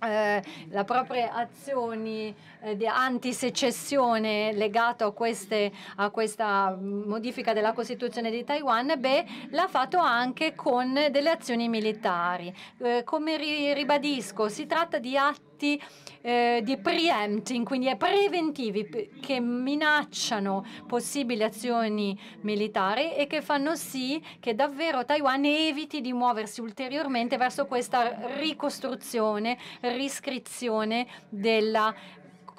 eh, le proprie azioni eh, di antisecessione legate a, queste, a, questa modifica della Costituzione di Taiwan, beh, l'ha fatto anche con delle azioni militari. Eh, come ri ribadisco, si tratta di atti eh, di preempting, quindi è preventivi che minacciano possibili azioni militari e che fanno sì che davvero Taiwan eviti di muoversi ulteriormente verso questa ricostruzione, riscrizione della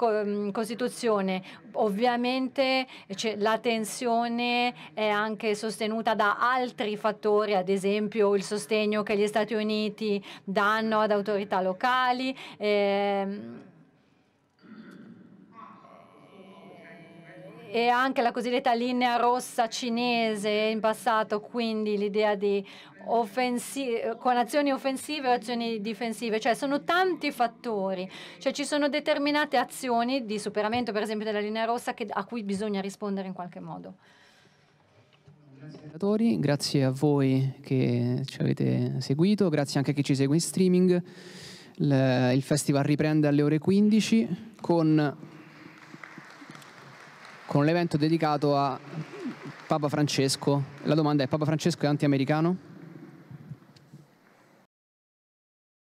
Mm, Costituzione. Ovviamente cioè, la tensione è anche sostenuta da altri fattori, ad esempio il sostegno che gli Stati Uniti danno ad autorità locali. Ehm, e anche la cosiddetta linea rossa cinese in passato, quindi l'idea di con azioni offensive o azioni difensive, cioè sono tanti fattori, cioè ci sono determinate azioni di superamento per esempio della linea rossa che, a cui bisogna rispondere in qualche modo. Grazie a voi che ci avete seguito, grazie anche a chi ci segue in streaming. Il, il festival riprende alle ore 15 con, con l'evento dedicato a Papa Francesco. La domanda è Papa Francesco è anti-americano?